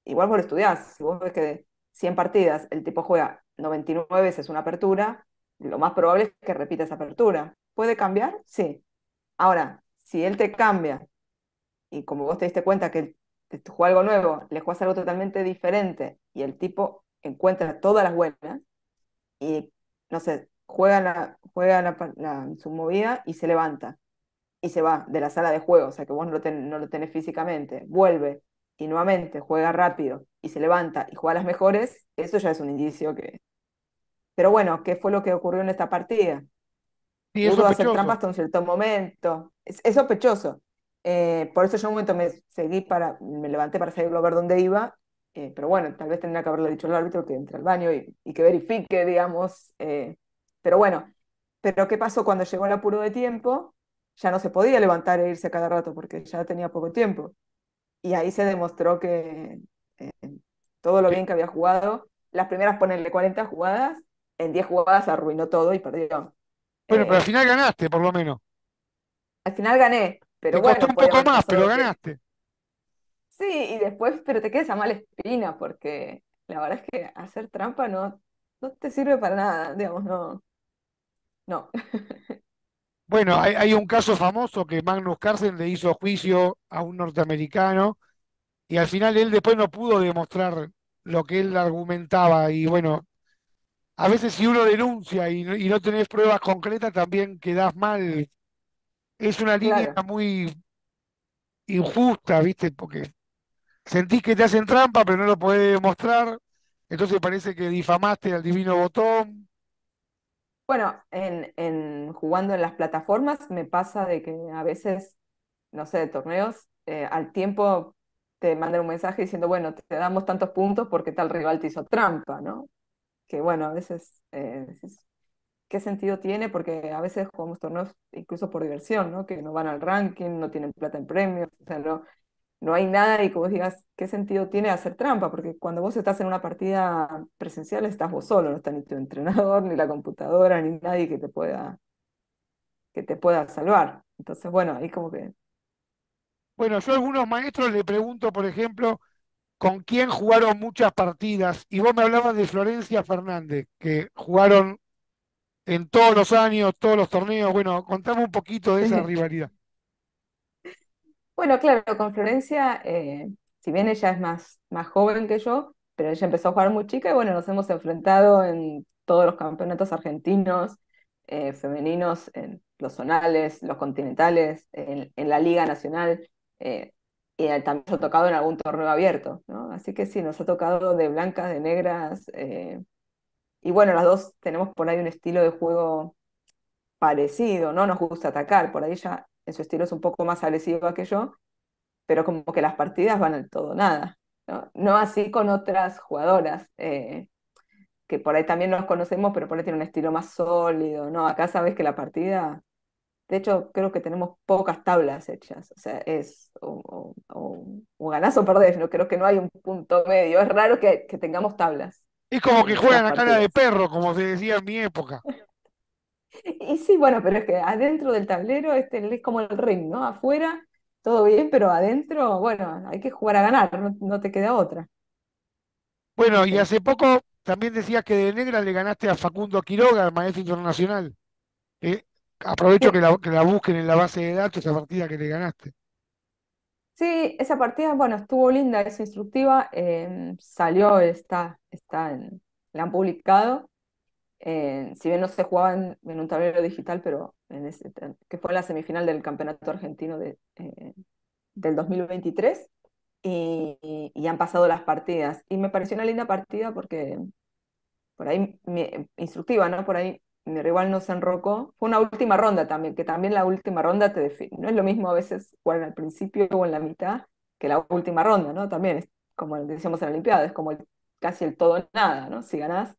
Igual vos lo si vos ves que de 100 partidas el tipo juega 99 veces una apertura, lo más probable es que repita esa apertura. ¿Puede cambiar? Sí. Ahora, si él te cambia y como vos te diste cuenta que te jugó algo nuevo, le juegas algo totalmente diferente y el tipo encuentra todas las buenas y, no sé, juega, la, juega su movida y se levanta y se va de la sala de juego, o sea que vos no lo, no lo tenés físicamente, vuelve y nuevamente juega rápido y se levanta y juega las mejores, eso ya es un indicio que... Pero bueno, ¿qué fue lo que ocurrió en esta partida? Pudo hacer trampa hasta un cierto momento. Es, sospechoso. Eh, por eso yo un momento me seguí para, me levanté para seguirlo a ver dónde iba, eh, pero bueno, tal vez tendría que haberlo dicho al árbitro que entre al baño y, que verifique, digamos. Eh, pero bueno, pero ¿qué pasó cuando llegó el apuro de tiempo? Ya no se podía levantar e irse cada rato porque ya tenía poco tiempo. Y ahí se demostró que todo lo bien que había jugado, las primeras ponerle 40 jugadas, en 10 jugadas arruinó todo y perdió. Bueno, pero al eh, final ganaste, por lo menos. Al final gané, pero te un poco más, pero ganaste. Sí, y después, pero te quedas a mala espina, porque la verdad es que hacer trampa no, no te sirve para nada, digamos, no. No. Bueno, hay, hay, un caso famoso que Magnus Carlsen le hizo juicio a un norteamericano y al final él después no pudo demostrar lo que él argumentaba y bueno, a veces si uno denuncia y, no tenés pruebas concretas, también quedás mal. Es una línea muy injusta, ¿viste? Porque sentís que te hacen trampa, pero no lo podés demostrar. Entonces parece que difamaste al divino botón. Bueno, en, jugando en las plataformas me pasa de que a veces, no sé, de torneos, eh, al tiempo te mandan un mensaje diciendo, bueno, te damos tantos puntos porque tal rival te hizo trampa, ¿no? que bueno, a veces, eh, ¿qué sentido tiene? Porque a veces jugamos torneos incluso por diversión, ¿no? Que no van al ranking, no tienen plata en premios, o sea, no, hay nada y como digas, ¿qué sentido tiene hacer trampa? Porque cuando vos estás en una partida presencial estás vos solo, no está ni tu entrenador, ni la computadora, ni nadie que te pueda, que te pueda salvar. Entonces, bueno, ahí como que... Bueno, yo a algunos maestros le pregunto, por ejemplo, con quién jugaron muchas partidas. Y vos me hablabas de Florencia Fernández, que jugaron en todos los años, todos los torneos. Bueno, contame un poquito de esa rivalidad. Bueno, claro, con Florencia, eh, si bien ella es más, más joven que yo, pero ella empezó a jugar muy chica y bueno, nos hemos enfrentado en todos los campeonatos argentinos, eh, femeninos, en los zonales, los continentales, en, la Liga Nacional. Eh, y eh, también se ha tocado en algún torneo abierto, ¿no? Así que sí, nos ha tocado de blancas, de negras, eh, y bueno, las dos tenemos por ahí un estilo de juego parecido, no nos gusta atacar, por ahí ya en su estilo es un poco más agresivo que yo, pero como que las partidas van al todo nada, ¿no? así con otras jugadoras, eh, que por ahí también nos conocemos, pero por ahí tiene un estilo más sólido, ¿no? Acá sabes que la partida de hecho, creo que tenemos pocas tablas hechas. O sea, es un ganazo o No creo que no hay un punto medio. Es raro que, que tengamos tablas. Es como que juegan a cara de perro, como se decía en mi época. Y sí, bueno, pero es que adentro del tablero este, es como el ring, ¿no? Afuera todo bien, pero adentro, bueno, hay que jugar a ganar, no, te queda otra. Bueno, y hace poco también decías que de negra le ganaste a Facundo Quiroga, el maestro internacional. Eh, aprovecho que la, busquen en la base de datos esa partida que le ganaste. Sí, esa partida, bueno, estuvo linda, es instructiva, eh, salió, está, está en, la han publicado. Eh, si bien no se jugaba en, un tablero digital, pero en ese, que fue la semifinal del Campeonato Argentino eh, del 2023, y, y, han pasado las partidas. Y me pareció una linda partida porque, por ahí, instructiva, ¿no? Por ahí mi rival no se enrocó. Fue una última ronda también, que también la última ronda te define. No es lo mismo a veces jugar al principio o en la mitad que la última ronda, ¿no? También es como decíamos en la Olimpiada, es como casi el todo nada, ¿no? Si ganás,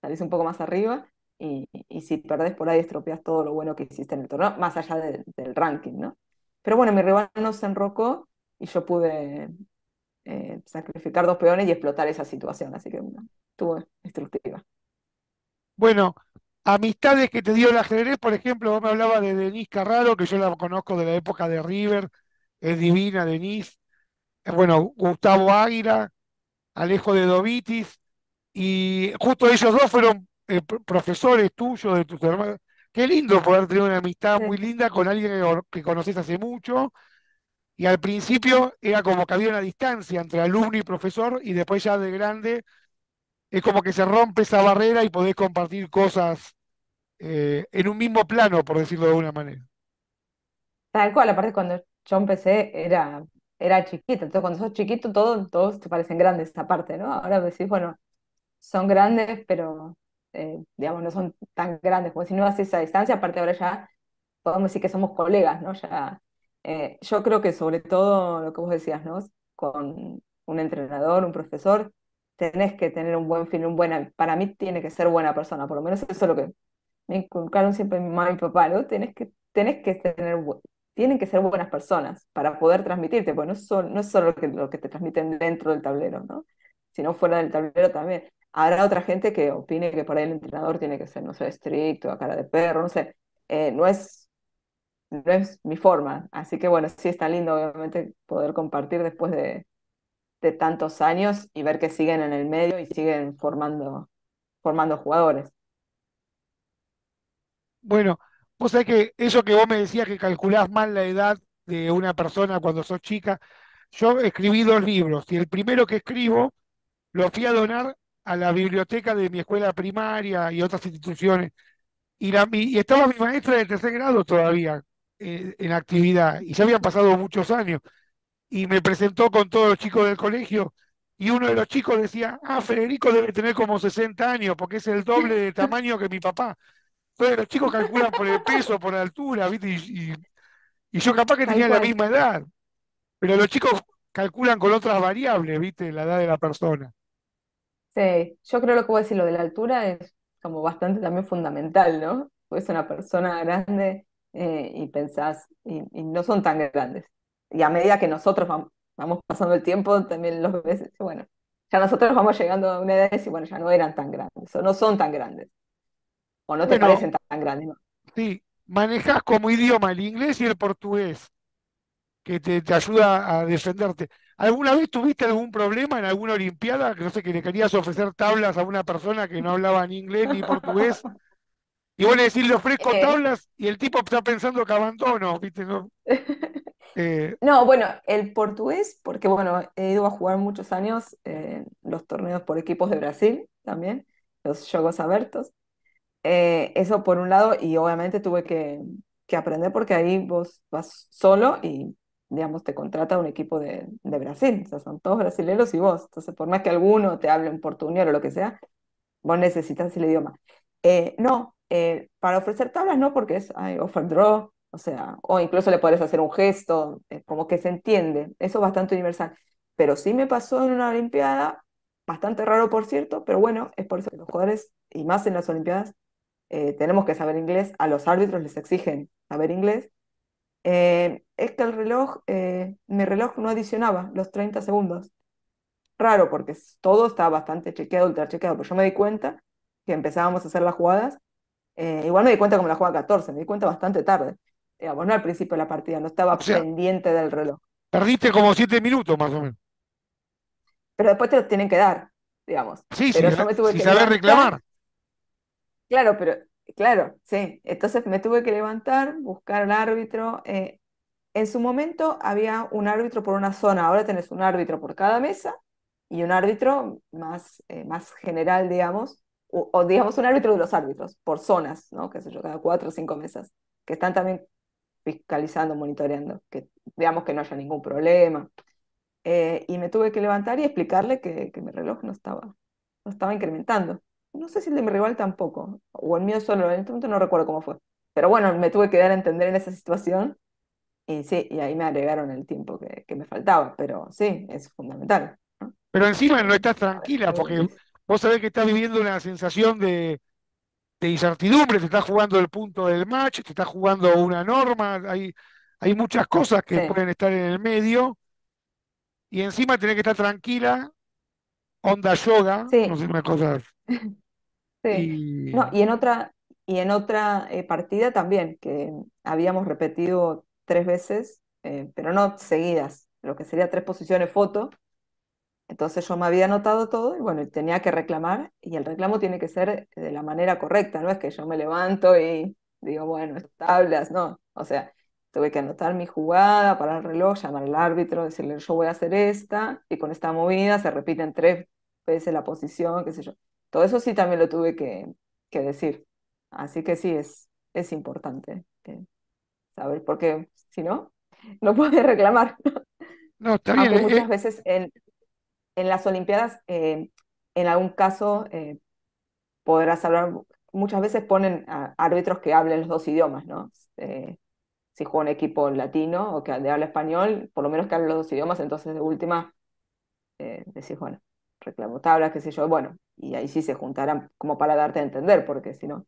salís un poco más arriba y, si perdés por ahí estropeas todo lo bueno que hiciste en el torneo, más allá del ranking, ¿no? Pero bueno, mi rival no se enrocó y yo pude eh, sacrificar dos peones y explotar esa situación, así que bueno, estuvo instructiva. Bueno, amistades que te dio la ajedrez, por ejemplo, vos me hablaba de Denise Carraro, que yo la conozco de la época de River, es divina Denise, eh, bueno, Gustavo Águila, Alejo de Dovitis, y justo ellos dos fueron eh, profesores tuyos, de tus hermanos. Qué lindo poder tener una amistad muy linda con alguien que, que conoces hace mucho. Y al principio era como que había una distancia entre alumno y profesor, y después ya de grande es como que se rompe esa barrera y podés compartir cosas eh, en un mismo plano, por decirlo de alguna manera. Tal cual, aparte cuando yo empecé era, era chiquita, entonces cuando sos chiquito todos te parecen grandes esta parte, ¿no? Ahora decís, bueno, son grandes, pero eh, digamos, no son tan grandes, porque si no haces esa distancia, aparte ahora ya podemos decir que somos colegas, ¿no? Ya, eh, yo creo que sobre todo lo que vos decías, ¿no? Con un entrenador, un profesor, tenés que tener un buen fin, un buen, para mí tiene que ser buena persona, por lo menos eso es lo que me inculcaron siempre mi mamá y mi papá, ¿no? Tienes que, tenés que tener, tienen que ser buenas personas para poder transmitirte, porque no, no es solo lo que, te transmiten dentro del tablero, ¿no? Sino fuera del tablero también. Habrá otra gente que opine que por ahí el entrenador tiene que ser, no sé, estricto, a cara de perro, no sé. Eh, no, es, no es mi forma. Así que bueno, sí está lindo, obviamente, poder compartir después de, de tantos años y ver que siguen en el medio y siguen formando, formando jugadores. Bueno, vos sabés que eso que vos me decías que calculás mal la edad de una persona cuando sos chica, yo escribí dos libros y el primero que escribo lo fui a donar a la biblioteca de mi escuela primaria y otras instituciones. Y, estaba mi maestra de tercer grado todavía eh, en actividad y ya habían pasado muchos años. Y me presentó con todos los chicos del colegio y uno de los chicos decía, ah, Federico debe tener como 60 años porque es el doble de tamaño que mi papá los chicos calculan por el peso, por la altura, ¿viste? Y, yo capaz que tenía la misma edad, pero los chicos calculan con otras variables, ¿viste? La edad de la persona. Sí, yo creo lo que voy a decir, lo de la altura es como bastante también fundamental, ¿no? Pues una persona grande eh, y pensás, y, no son tan grandes. Y a medida que nosotros vamos, pasando el tiempo, también los veces bueno, ya nosotros vamos llegando a una edad y bueno, ya no eran tan grandes, o no son tan grandes. ¿O no te parecen tan grandes? Sí, manejas como idioma el inglés y el portugués, que te, ayuda a defenderte. ¿Alguna vez tuviste algún problema en alguna Olimpiada? Que no sé, que le querías ofrecer tablas a una persona que no hablaba ni inglés ni portugués. Y vos le decís, le ofrezco eh. tablas y el tipo está pensando que abandono, ¿viste? Eh. No, bueno, el portugués, porque bueno, he ido a jugar muchos años en los torneos por equipos de Brasil también, los Jogos Abiertos. Eh, eso por un lado, y obviamente tuve que, que, aprender porque ahí vos vas solo y, digamos, te contrata un equipo de, de Brasil, o sea, son todos brasileños y vos. Entonces, por más que alguno te hable en portugués o lo que sea, vos necesitas el idioma. Eh, no, eh, para ofrecer tablas no, porque es ay, offer draw, o sea, o incluso le podés hacer un gesto, como que se entiende, eso es bastante universal. Pero sí me pasó en una Olimpiada, bastante raro por cierto, pero bueno, es por eso que los jugadores, y más en las Olimpiadas, eh, tenemos que saber inglés, a los árbitros les exigen saber inglés, eh, es que el reloj, eh, mi reloj no adicionaba los 30 segundos. Raro, porque todo estaba bastante chequeado, ultra chequeado, pero yo me di cuenta que empezábamos a hacer las jugadas. igual me di cuenta como la jugada 14, me di cuenta bastante tarde. Digamos, no al principio de la partida, no estaba pendiente del reloj. Perdiste como 7 minutos más o menos. Pero después te lo tienen que dar, digamos. Sí, pero sí, saber reclamar. Claro, pero claro, sí. Entonces me tuve que levantar, buscar un árbitro. Eh, en su momento había un árbitro por una zona, ahora tenés un árbitro por cada mesa y un árbitro más, eh, más general, digamos, o, digamos un árbitro de los árbitros, por zonas, ¿no? Que sé yo, cada cuatro o cinco mesas, que están también fiscalizando, monitoreando, que digamos que no haya ningún problema. Eh, y me tuve que levantar y explicarle que, que mi reloj no estaba, no estaba incrementando no sé si el de mi rival tampoco, o el mío solo, en este momento no recuerdo cómo fue. Pero bueno, me tuve que dar a entender en esa situación y sí, y ahí me agregaron el tiempo que, me faltaba, pero sí, es fundamental. Pero encima no estás tranquila porque eh, vos sabés que estás viviendo una sensación de, incertidumbre, te estás jugando el punto del match, te estás jugando una norma, hay, hay muchas cosas que pueden estar en el medio y encima tenés que estar tranquila, onda yoga, no sé, una cosa. Y... No, y en otra, y en otra eh, partida también, que habíamos repetido tres veces, eh, pero no seguidas, lo que sería tres posiciones foto. Entonces yo me había anotado todo y bueno, tenía que reclamar y el reclamo tiene que ser de la manera correcta, no es que yo me levanto y digo, bueno, tablas, no. O sea, tuve que anotar mi jugada, parar el reloj, llamar al árbitro, decirle yo voy a hacer esta y con esta movida se repiten tres veces la posición, qué sé yo eso sí también lo tuve que, decir. Así que sí, es, es importante eh, saber, porque si no, no puedes reclamar. No, está Aunque eh, muchas eh. veces en, en las Olimpiadas, en algún caso, podrás hablar, muchas veces ponen árbitros que hablen los dos idiomas, ¿no? si juega un equipo latino o que habla español, por lo menos que hablen los dos idiomas, entonces de última decís, bueno, reclamo tablas, qué sé yo, bueno, y ahí sí se juntarán como para darte a entender, porque si no.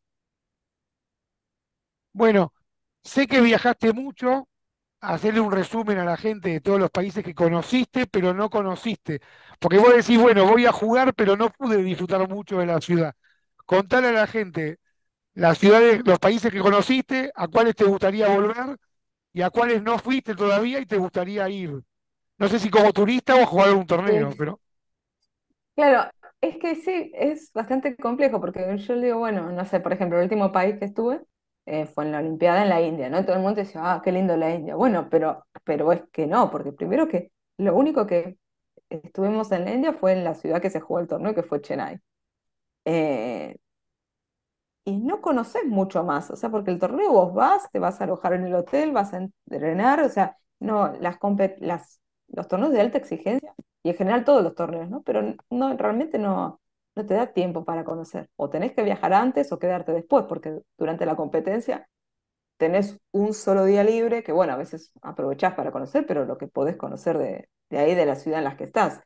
Bueno, sé que viajaste mucho, hacerle un resumen a la gente de todos los países que conociste, pero no conociste, porque vos decís, bueno, voy a jugar, pero no pude disfrutar mucho de la ciudad. Contale a la gente las ciudades, los países que conociste, a cuáles te gustaría volver y a cuáles no fuiste todavía y te gustaría ir. No sé si como turista o jugar un torneo, pero. Claro, es que sí, es bastante complejo porque yo le digo, bueno, no sé, por ejemplo, el último país que estuve eh, fue en la Olimpiada en la India, ¿no? Todo el mundo decía, ah, qué lindo la India. Bueno, pero, pero es que no, porque primero que lo único que estuvimos en la India fue en la ciudad que se jugó el torneo, que fue Chennai. Eh, y no conoces mucho más, o sea, porque el torneo vos vas, te vas a alojar en el hotel, vas a entrenar, o sea, no, las, las los torneos de alta exigencia en general todos los torneos, ¿no? Pero no, realmente no, no te da tiempo para conocer. O tenés que viajar antes o quedarte después, porque durante la competencia tenés un solo día libre, que bueno, a veces aprovechás para conocer, pero lo que podés conocer de, ahí, de la ciudad en la que estás.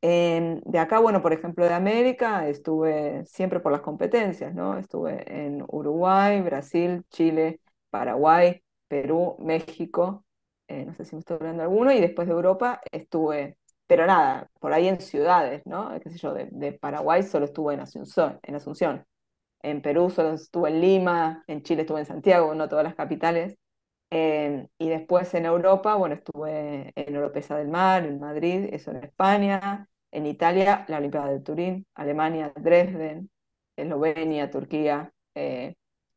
Em, de acá, bueno, por ejemplo, de América, estuve siempre por las competencias, ¿no? Estuve en Uruguay, Brasil, Chile, Paraguay, Perú, México, eh, no sé si me estoy hablando alguno, y después de Europa estuve pero nada, por ahí en ciudades, ¿no? ¿Qué sé yo? De, Paraguay solo estuve en Asunción, en Asunción. En Perú solo estuve en Lima, en Chile estuve en Santiago, no todas las capitales. Eh, y después en Europa, bueno, estuve en Europeza del Mar, en Madrid, eso en España, en Italia, la Olimpiada de Turín, Alemania, Dresden, Eslovenia, Turquía. Eh,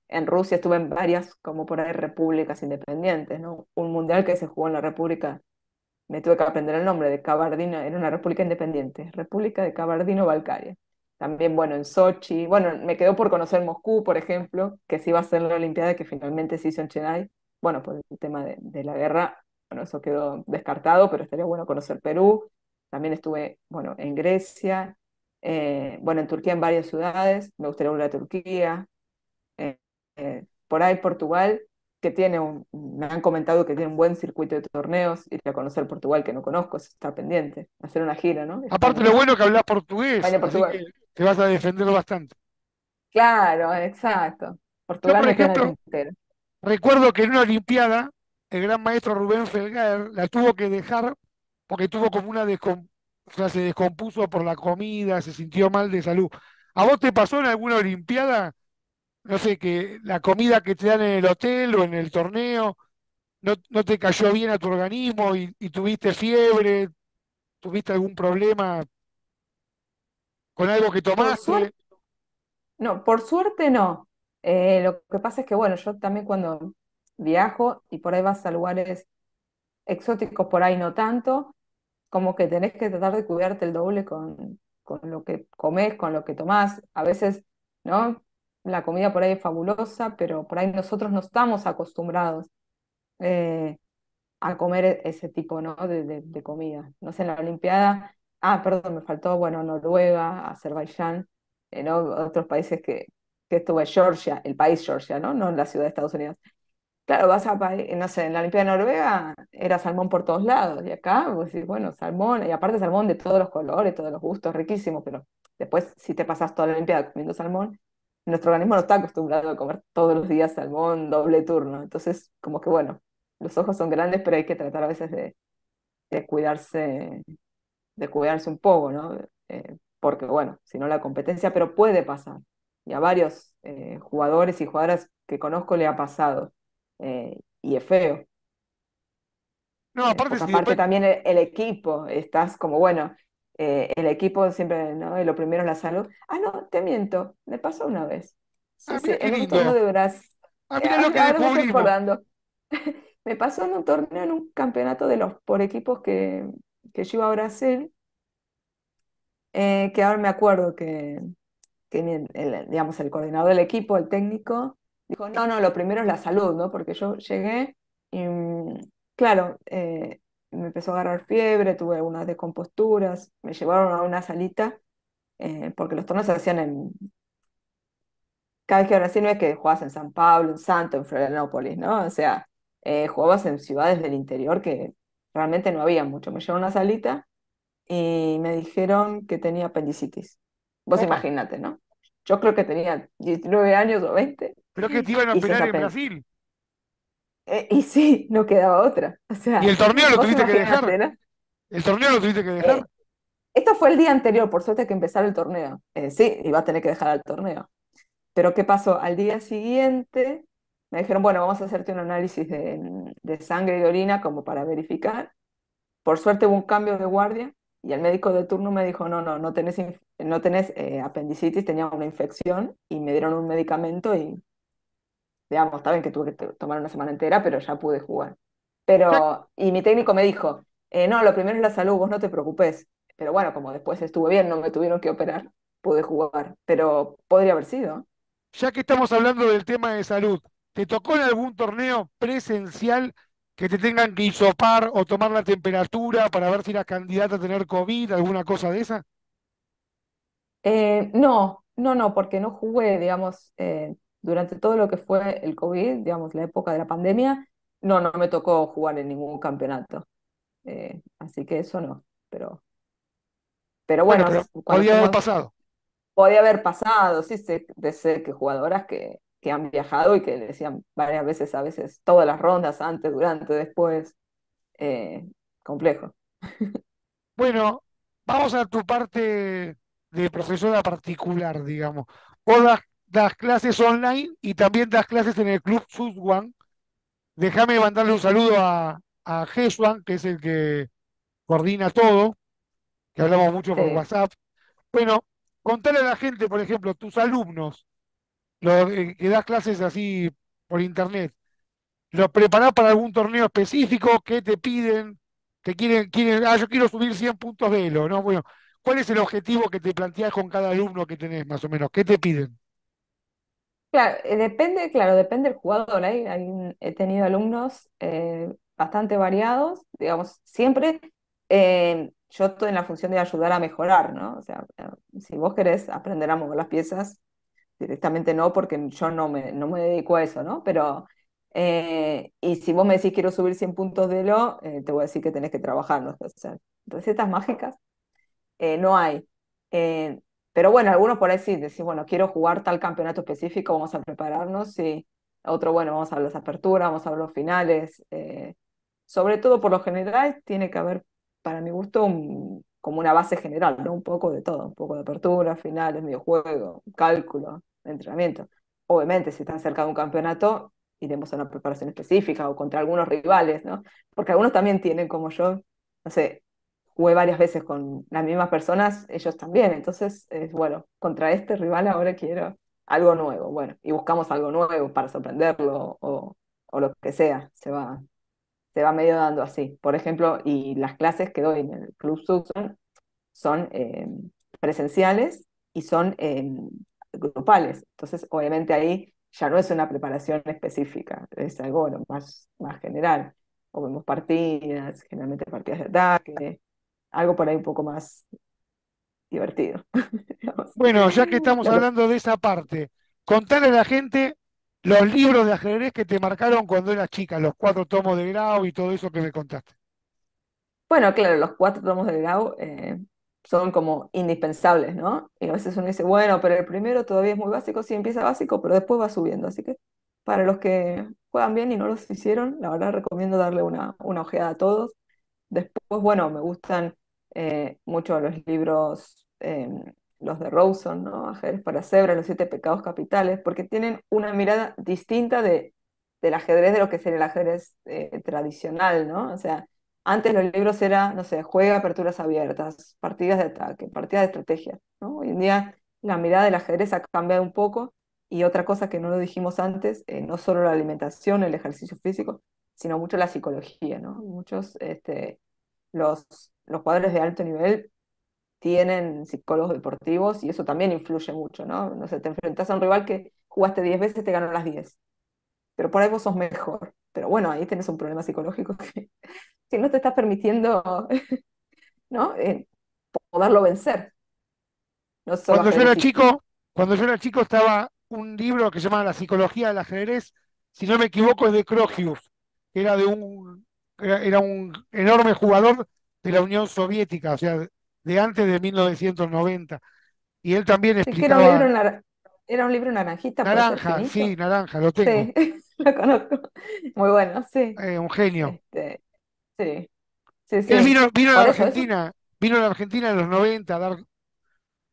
en Rusia estuve en varias, como por ahí, repúblicas independientes, ¿no? Un mundial que se jugó en la República me tuve que aprender el nombre de Cabardino, era una república independiente, República de Cabardino-Balcaria. También, bueno, en Sochi, bueno, me quedó por conocer Moscú, por ejemplo, que sí iba a ser la Olimpiada, que finalmente se hizo en Chennai. Bueno, por el tema de, la guerra, bueno, eso quedó descartado, pero estaría bueno conocer Perú. También estuve, bueno, en Grecia, eh, bueno, en Turquía en varias ciudades, me gustaría volver a Turquía, eh, eh, por ahí Portugal, que tiene, un, me han comentado que tiene un buen circuito de torneos, ir a conocer Portugal, que no conozco, está pendiente, hacer una gira, ¿no? Aparte lo bueno que hablas portugués, te vas a defender bastante. Claro, exacto. Portugal por ejemplo, recuerdo que en una olimpiada el gran maestro Rubén felgar la tuvo que dejar porque tuvo como una se descompuso por la comida, se sintió mal de salud. ¿A vos te pasó en alguna olimpiada no sé, que la comida que te dan en el hotel o en el torneo no, no te cayó bien a tu organismo y, tuviste fiebre, tuviste algún problema con algo que tomaste. no, por suerte no. Eh, lo que pasa es que, bueno, yo también cuando viajo y por ahí vas a lugares exóticos, por ahí no tanto, como que tenés que tratar de cuidarte el doble con, con lo que comes, con lo que tomás. A veces, ¿no? la comida por ahí es fabulosa, pero por ahí nosotros no estamos acostumbrados eh, a comer e-, ese tipo ¿no? de, comida. No sé, en la Olimpiada, ah, perdón, me faltó, bueno, Noruega, Azerbaiyán, en eh, otros países que, que estuve, Georgia, el país Georgia, ¿no? No en la ciudad de Estados Unidos. Claro, vas a, no sé, en la Olimpiada Noruega era salmón por todos lados, y acá, pues, bueno, salmón, y aparte salmón de todos los colores, todos los gustos, riquísimo, pero después si te pasas toda la Olimpiada comiendo salmón, nuestro organismo no está acostumbrado a comer todos los días salmón, doble turno. Entonces, como que bueno, los ojos son grandes, pero hay que tratar a veces de, cuidarse, de cuidarse un poco, ¿no? Eh, porque bueno, si no la competencia, pero puede pasar. Y a varios eh, jugadores y jugadoras que conozco le ha pasado. Eh, y es feo. No, aparte, también el, equipo, estás como, bueno, eh, el equipo siempre, ¿no? Y lo primero es la salud. Ah, no, te miento, me pasó una vez. Sí, ah, en un torneo de Brasil. Ah, lo que me me pasó en un torneo, en un campeonato de los por equipos que, que yo iba a Brasil, eh, que ahora me acuerdo que, que digamos, el coordinador del equipo, el técnico, dijo, no, no, lo primero es la salud, ¿no? Porque yo llegué y, mm, claro, eh, me empezó a agarrar fiebre, tuve algunas descomposturas, me llevaron a una salita, eh, porque los torneos se hacían en... Cada vez que Brasil no es que jugabas en San Pablo, en Santo, en Florianópolis, ¿no? O sea, eh, jugabas en ciudades del interior que realmente no había mucho. Me llevaron a una salita y me dijeron que tenía apendicitis. Vos imagínate, ¿no? Yo creo que tenía 19 años o 20. Creo que te iban a operar en Brasil. Eh, y sí, no quedaba otra. O sea, y el torneo lo tuviste que dejar. El torneo lo tuviste que eh, dejar. esto fue el día anterior, por suerte, que empezara el torneo. sí, iba a tener que dejar el torneo. Pero ¿qué pasó? Al día siguiente me dijeron, bueno, vamos a hacerte un análisis de, de sangre y de orina como para verificar. Por suerte hubo un cambio de guardia y el médico de turno me dijo, no, no, no tenés, no tenés eh, apendicitis, tenía una infección y me dieron un medicamento y Digamos, está bien que tuve que tomar una semana entera, pero ya pude jugar. Pero, y mi técnico me dijo, eh, no, lo primero es la salud, vos no te preocupes. Pero bueno, como después estuve bien, no me tuvieron que operar, pude jugar. Pero podría haber sido. Ya que estamos hablando del tema de salud, ¿te tocó en algún torneo presencial que te tengan que hisopar o tomar la temperatura para ver si eras candidata a tener COVID, alguna cosa de esa? Eh, no, no, no, porque no jugué, digamos, eh, durante todo lo que fue el COVID, digamos, la época de la pandemia, no, no me tocó jugar en ningún campeonato. Eh, así que eso no, pero, pero bueno. podía haber pasado. Podía haber pasado, sí, sé, ser que jugadoras que, han viajado y que decían varias veces, a veces, todas las rondas, antes, durante, después. Eh, complejo. Bueno, vamos a tu parte de profesora particular, digamos. hola das clases online y también das clases en el Club Sudwan. Déjame mandarle un saludo a, a que es el que coordina todo, que hablamos mucho por WhatsApp. Bueno, contale a la gente, por ejemplo, tus alumnos, los, que das clases así por internet, ¿los preparas para algún torneo específico? ¿Qué te piden? ¿Te quieren, quieren, ah, yo quiero subir 100 puntos de elo, ¿no? Bueno, ¿cuál es el objetivo que te planteas con cada alumno que tenés, más o menos? ¿Qué te piden? Claro, eh, depende, claro, depende del jugador. Hay, he tenido alumnos eh, bastante variados, digamos, siempre em, yo estoy en la función de ayudar a mejorar, ¿no? O sea, eh, si vos querés aprender a mover las piezas, directamente no, porque yo no me, no me dedico a eso, ¿no? Pero, y si vos me decís quiero subir 100 puntos de lo, te voy a decir que tenés que trabajar, ¿no? O sea, recetas mágicas no hay. Pero bueno, algunos por ahí sí decís, bueno, quiero jugar tal campeonato específico, vamos a prepararnos y otro, bueno, vamos a las aperturas, vamos a ver los finales. Eh. sobre todo, por lo general, tiene que haber, para mi gusto, como una base general, ¿no? Un poco de todo, un poco de apertura, finales, juego cálculo, entrenamiento. Obviamente, si están cerca de un campeonato, iremos a una preparación específica o contra algunos rivales, ¿no? Porque algunos también tienen, como yo, no sé, jugué varias veces con las mismas personas, ellos también. Entonces, es, bueno, contra este rival ahora quiero algo nuevo. Bueno, y buscamos algo nuevo para sorprenderlo o, lo que sea. Se va, se va medio dando así. Por ejemplo, y las clases que doy en el Club Susan son em, presenciales y son em, grupales. Entonces, obviamente ahí ya no es una preparación específica, es algo más, más general. O vemos partidas, generalmente partidas de ataque, algo por ahí un poco más divertido. bueno, ya que estamos hablando de esa parte, contarle a la gente los libros de ajedrez que te marcaron cuando eras chica, los cuatro tomos de Grau y todo eso que me contaste. Bueno, claro, los cuatro tomos de Grau eh, son como indispensables, ¿no? Y a veces uno dice, bueno, pero el primero todavía es muy básico, sí empieza básico, pero después va subiendo. Así que para los que juegan bien y no los hicieron, la verdad recomiendo darle una, una ojeada a todos. Después, bueno, me gustan eh, mucho los libros, em, los de Rawson, ¿no? Ajedrez para cebra, los siete pecados capitales, porque tienen una mirada distinta de, del ajedrez de lo que sería el ajedrez eh, tradicional, ¿no? O sea, antes los libros eran, no sé, juega aperturas abiertas, partidas de ataque, partidas de estrategia, ¿no? Hoy en día la mirada del ajedrez ha cambiado un poco y otra cosa que no lo dijimos antes, eh, no solo la alimentación, el ejercicio físico, sino mucho la psicología, ¿no? Muchos este, los, los jugadores de alto nivel tienen psicólogos deportivos y eso también influye mucho, ¿no? No sé, te enfrentas a un rival que jugaste 10 veces, te ganó las 10, pero por ahí vos sos mejor. Pero bueno, ahí tenés un problema psicológico que, no te estás permitiendo, ¿no? Eh, poderlo vencer. cuando yo era chico, cuando yo era chico estaba un libro que se llama La psicología del ajedrez, si no me equivoco es de Crogius, era de un era un enorme jugador de la Unión Soviética, o sea, de antes de 1990. Y él también explicaba... Es era, un libro, naranjista Naranja, sí, naranja, lo tengo. Sí, lo conozco. Muy bueno, sí. Eh, un genio. Este, sí. sí, Él vino, a la Argentina, vino a la Argentina en los 90 a dar,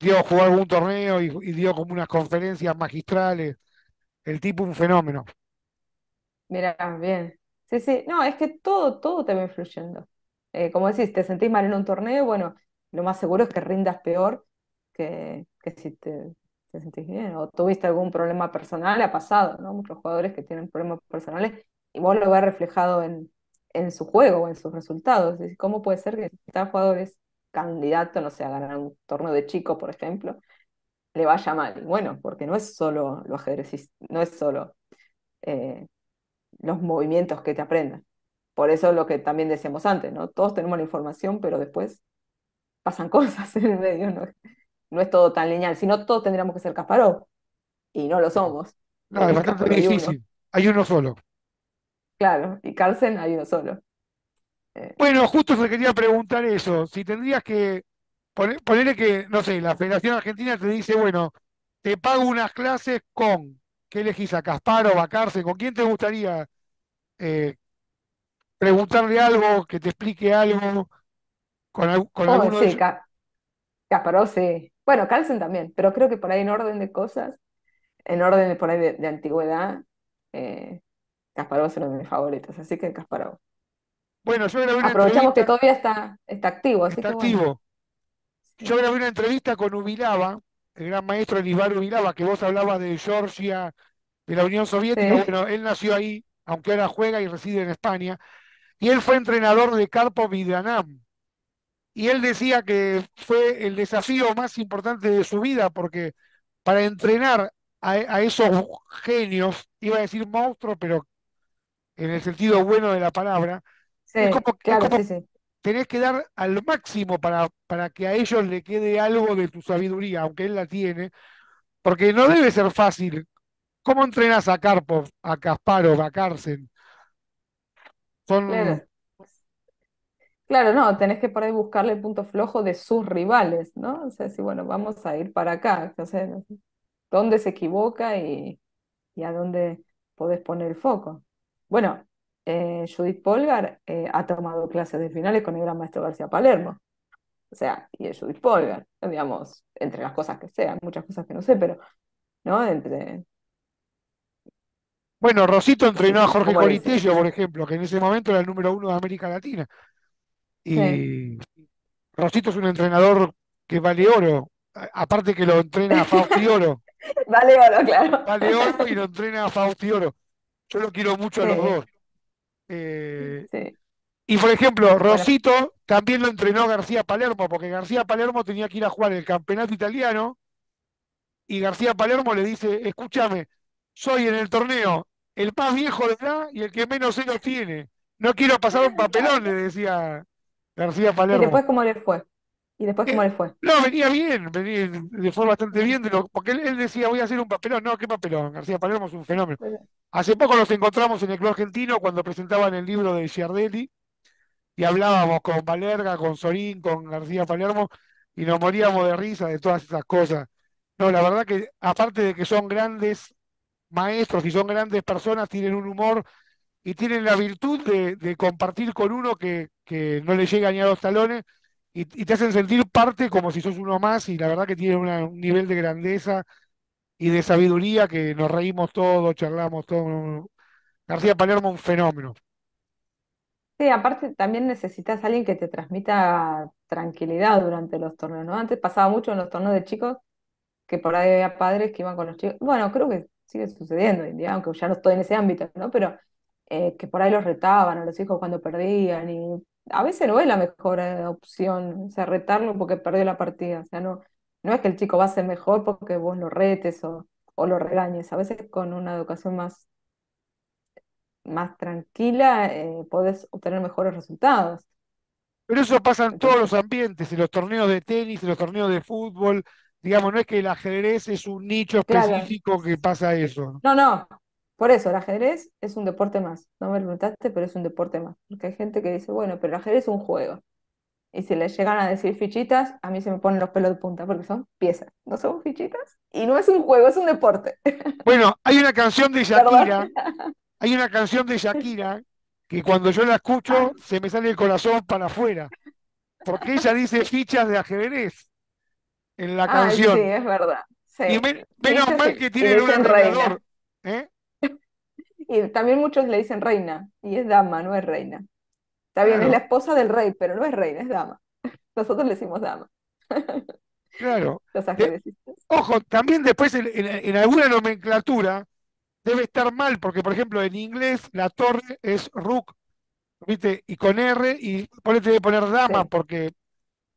dio, jugar algún torneo y, dio como unas conferencias magistrales. El tipo un fenómeno. Mira, bien, Sí, sí, no, es que todo, todo te va influyendo. Eh, como decís, te sentís mal en un torneo, bueno, lo más seguro es que rindas peor que, que si te, sentís bien o tuviste algún problema personal, ha pasado, ¿no? Muchos jugadores que tienen problemas personales y vos lo ves reflejado en, en su juego o en sus resultados. ¿Cómo puede ser que cada jugador es candidato, no sé, a ganar un torneo de chico, por ejemplo, le vaya mal? Y Bueno, porque no es solo lo ajedrecista, no es solo eh, los movimientos que te aprendan. Por eso es lo que también decíamos antes, ¿no? Todos tenemos la información, pero después pasan cosas en el medio, ¿no? No es todo tan lineal, sino todos tendríamos que ser Kasparov, y no lo somos. No, es bastante difícil. Hay uno solo. Claro, y Carlsen hay uno solo. Eh. Bueno, justo se quería preguntar eso. Si tendrías que ponerle que, no sé, la Federación Argentina te dice, bueno, te pago unas clases con ¿Qué elegís a Casparo, a ¿Con quién te gustaría eh, preguntarle algo, que te explique algo? ¿Con, con oh, sí, Bueno, Carlsen también, pero creo que por ahí en orden de cosas, en orden por ahí de, antigüedad, eh, es uno de mis favoritos, así que Casparó. Bueno, yo grabé una Aprovechamos que todavía está, está activo. está activo. Yo grabé una entrevista con Ubilaba, el gran maestro Elivaru Miraba, que vos hablabas de Georgia, de la Unión Soviética, pero bueno, él nació ahí, aunque ahora juega y reside en España, y él fue entrenador de Carpo Vidanam, Y él decía que fue el desafío más importante de su vida, porque para entrenar a, esos genios, iba a decir monstruo, pero en el sentido bueno de la palabra, tenés que dar al máximo para, para que a ellos le quede algo de tu sabiduría, aunque él la tiene, porque no debe ser fácil. ¿Cómo entrenas a Karpov, a Kasparov, a Carsen? Claro. no, tenés que por buscarle el punto flojo de sus rivales, ¿no? O sea, si bueno, vamos a ir para acá, entonces, ¿dónde se equivoca y, y a dónde podés poner el foco? Bueno, eh, Judith Polgar eh, ha tomado clases de finales con el gran maestro García Palermo. O sea, y es Judith Polgar, digamos, entre las cosas que sean, muchas cosas que no sé, pero, ¿no? Entre... Bueno, Rosito entrenó a Jorge Coritello, por ejemplo, que en ese momento era el número uno de América Latina. Y Rosito es un entrenador que vale oro, aparte que lo entrena a Oro vale oro, claro. Vale oro y lo entrena a Oro Yo lo quiero mucho a los dos. Eh, y por ejemplo, Rosito también lo entrenó García Palermo, porque García Palermo tenía que ir a jugar el campeonato italiano y García Palermo le dice, escúchame, soy en el torneo el más viejo de edad y el que menos senos tiene. No quiero pasar un papelón, le decía García Palermo. Y después, ¿cómo le fue? ¿Y después cómo eh, le fue? No, venía bien, venía, le fue bastante bien, porque él, decía, voy a hacer un papelón. No, ¿qué papelón? García Palermo es un fenómeno. Hace poco nos encontramos en el Club Argentino cuando presentaban el libro de Giardelli y hablábamos con Valerga con Sorín, con García Palermo y nos moríamos de risa de todas esas cosas. No, la verdad que aparte de que son grandes maestros y son grandes personas, tienen un humor y tienen la virtud de, compartir con uno que, que no le llega ni a los talones y, te hacen sentir parte como si sos uno más y la verdad que tiene un nivel de grandeza y de sabiduría que nos reímos todos, charlamos todos. García Palermo, un fenómeno. Sí, aparte también necesitas a alguien que te transmita tranquilidad durante los torneos, ¿no? Antes pasaba mucho en los torneos de chicos que por ahí había padres que iban con los chicos. Bueno, creo que sigue sucediendo hoy en día, aunque ya no estoy en ese ámbito, ¿no? Pero eh, que por ahí los retaban a los hijos cuando perdían y a veces no es la mejor eh, opción, o sea, retarlo porque perdió la partida, o sea, no, no es que el chico va a ser mejor porque vos lo retes o, o lo regañes, a veces con una educación más, más tranquila eh, podés obtener mejores resultados. Pero eso pasa en todos los ambientes, en los torneos de tenis, en los torneos de fútbol, digamos, no es que el ajedrez es un nicho específico que pasa eso. No, no, por eso, el ajedrez es un deporte más. No me lo preguntaste, pero es un deporte más. Porque hay gente que dice, bueno, pero el ajedrez es un juego. Y si le llegan a decir fichitas, a mí se me ponen los pelos de punta porque son piezas. No son fichitas y no es un juego, es un deporte. Bueno, hay una canción de Shakira. Hay una canción de Shakira que cuando yo la escucho se me sale el corazón para afuera. Porque ella dice fichas de ajedrez en la canción. Sí, es verdad. Y menos mal que tiene un entrenador. ¿eh? Y también muchos le dicen reina, y es dama, no es reina. Está bien, es la esposa del rey, pero no es reina, es dama. Nosotros le decimos dama. Claro. ojo, también después en, alguna nomenclatura debe estar mal, porque por ejemplo en inglés la torre es rook, ¿viste? Y con R, y ponete de poner dama, porque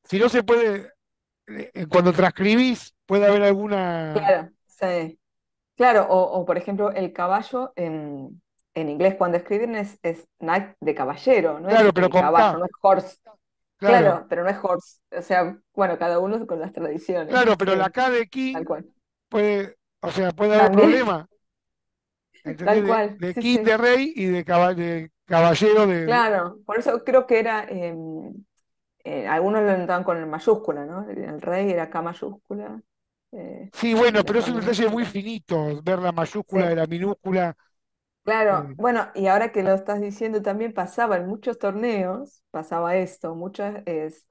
si no se puede, eh, cuando transcribís puede haber alguna... Claro, sí. Claro, o, por ejemplo, el caballo en, inglés cuando escriben es, knight de caballero, no claro, pero caballo, no es horse. Claro. pero no es horse. O sea, bueno, cada uno con las tradiciones. Claro, pero la K de king puede, o sea, puede haber un problema. Tal cual. De, king de rey y de, caballero de. Claro, por eso creo que era. Em, eh, algunos lo notaban con el mayúscula, ¿no? El rey era K mayúscula. Eh, sí, bueno, pero es un detalle muy finito ver la mayúscula de la minúscula. Claro, eh. bueno, y ahora que lo estás diciendo también pasaba en muchos torneos, pasaba esto, muchos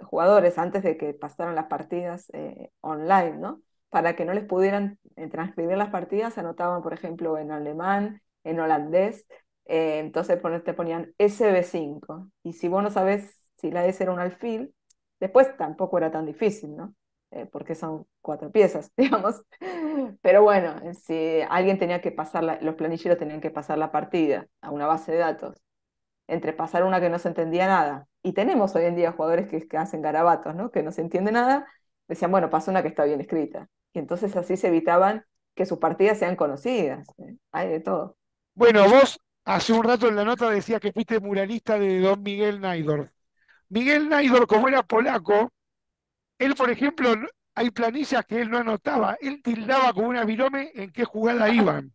jugadores antes de que pasaran las partidas eh, online, ¿no? Para que no les pudieran transcribir las partidas, anotaban, por ejemplo, en alemán, en holandés, entonces te ponían SB5, y si vos no sabés si la S era un alfil, después tampoco era tan difícil, ¿no? Eh, porque son cuatro piezas, digamos. Pero bueno, eh, si alguien tenía que pasar, la, los planilleros tenían que pasar la partida a una base de datos, entre pasar una que no se entendía nada, y tenemos hoy en día jugadores que, hacen garabatos, ¿no? que no se entiende nada, decían, bueno, pasa una que está bien escrita. Y entonces así se evitaban que sus partidas sean conocidas. Eh, hay de todo. Bueno, vos hace un rato en la nota decías que fuiste muralista de don Miguel Naidor. Miguel Naidor, como era polaco, él, por ejemplo, hay planillas que él no anotaba, él tildaba con una virome en qué jugada iban.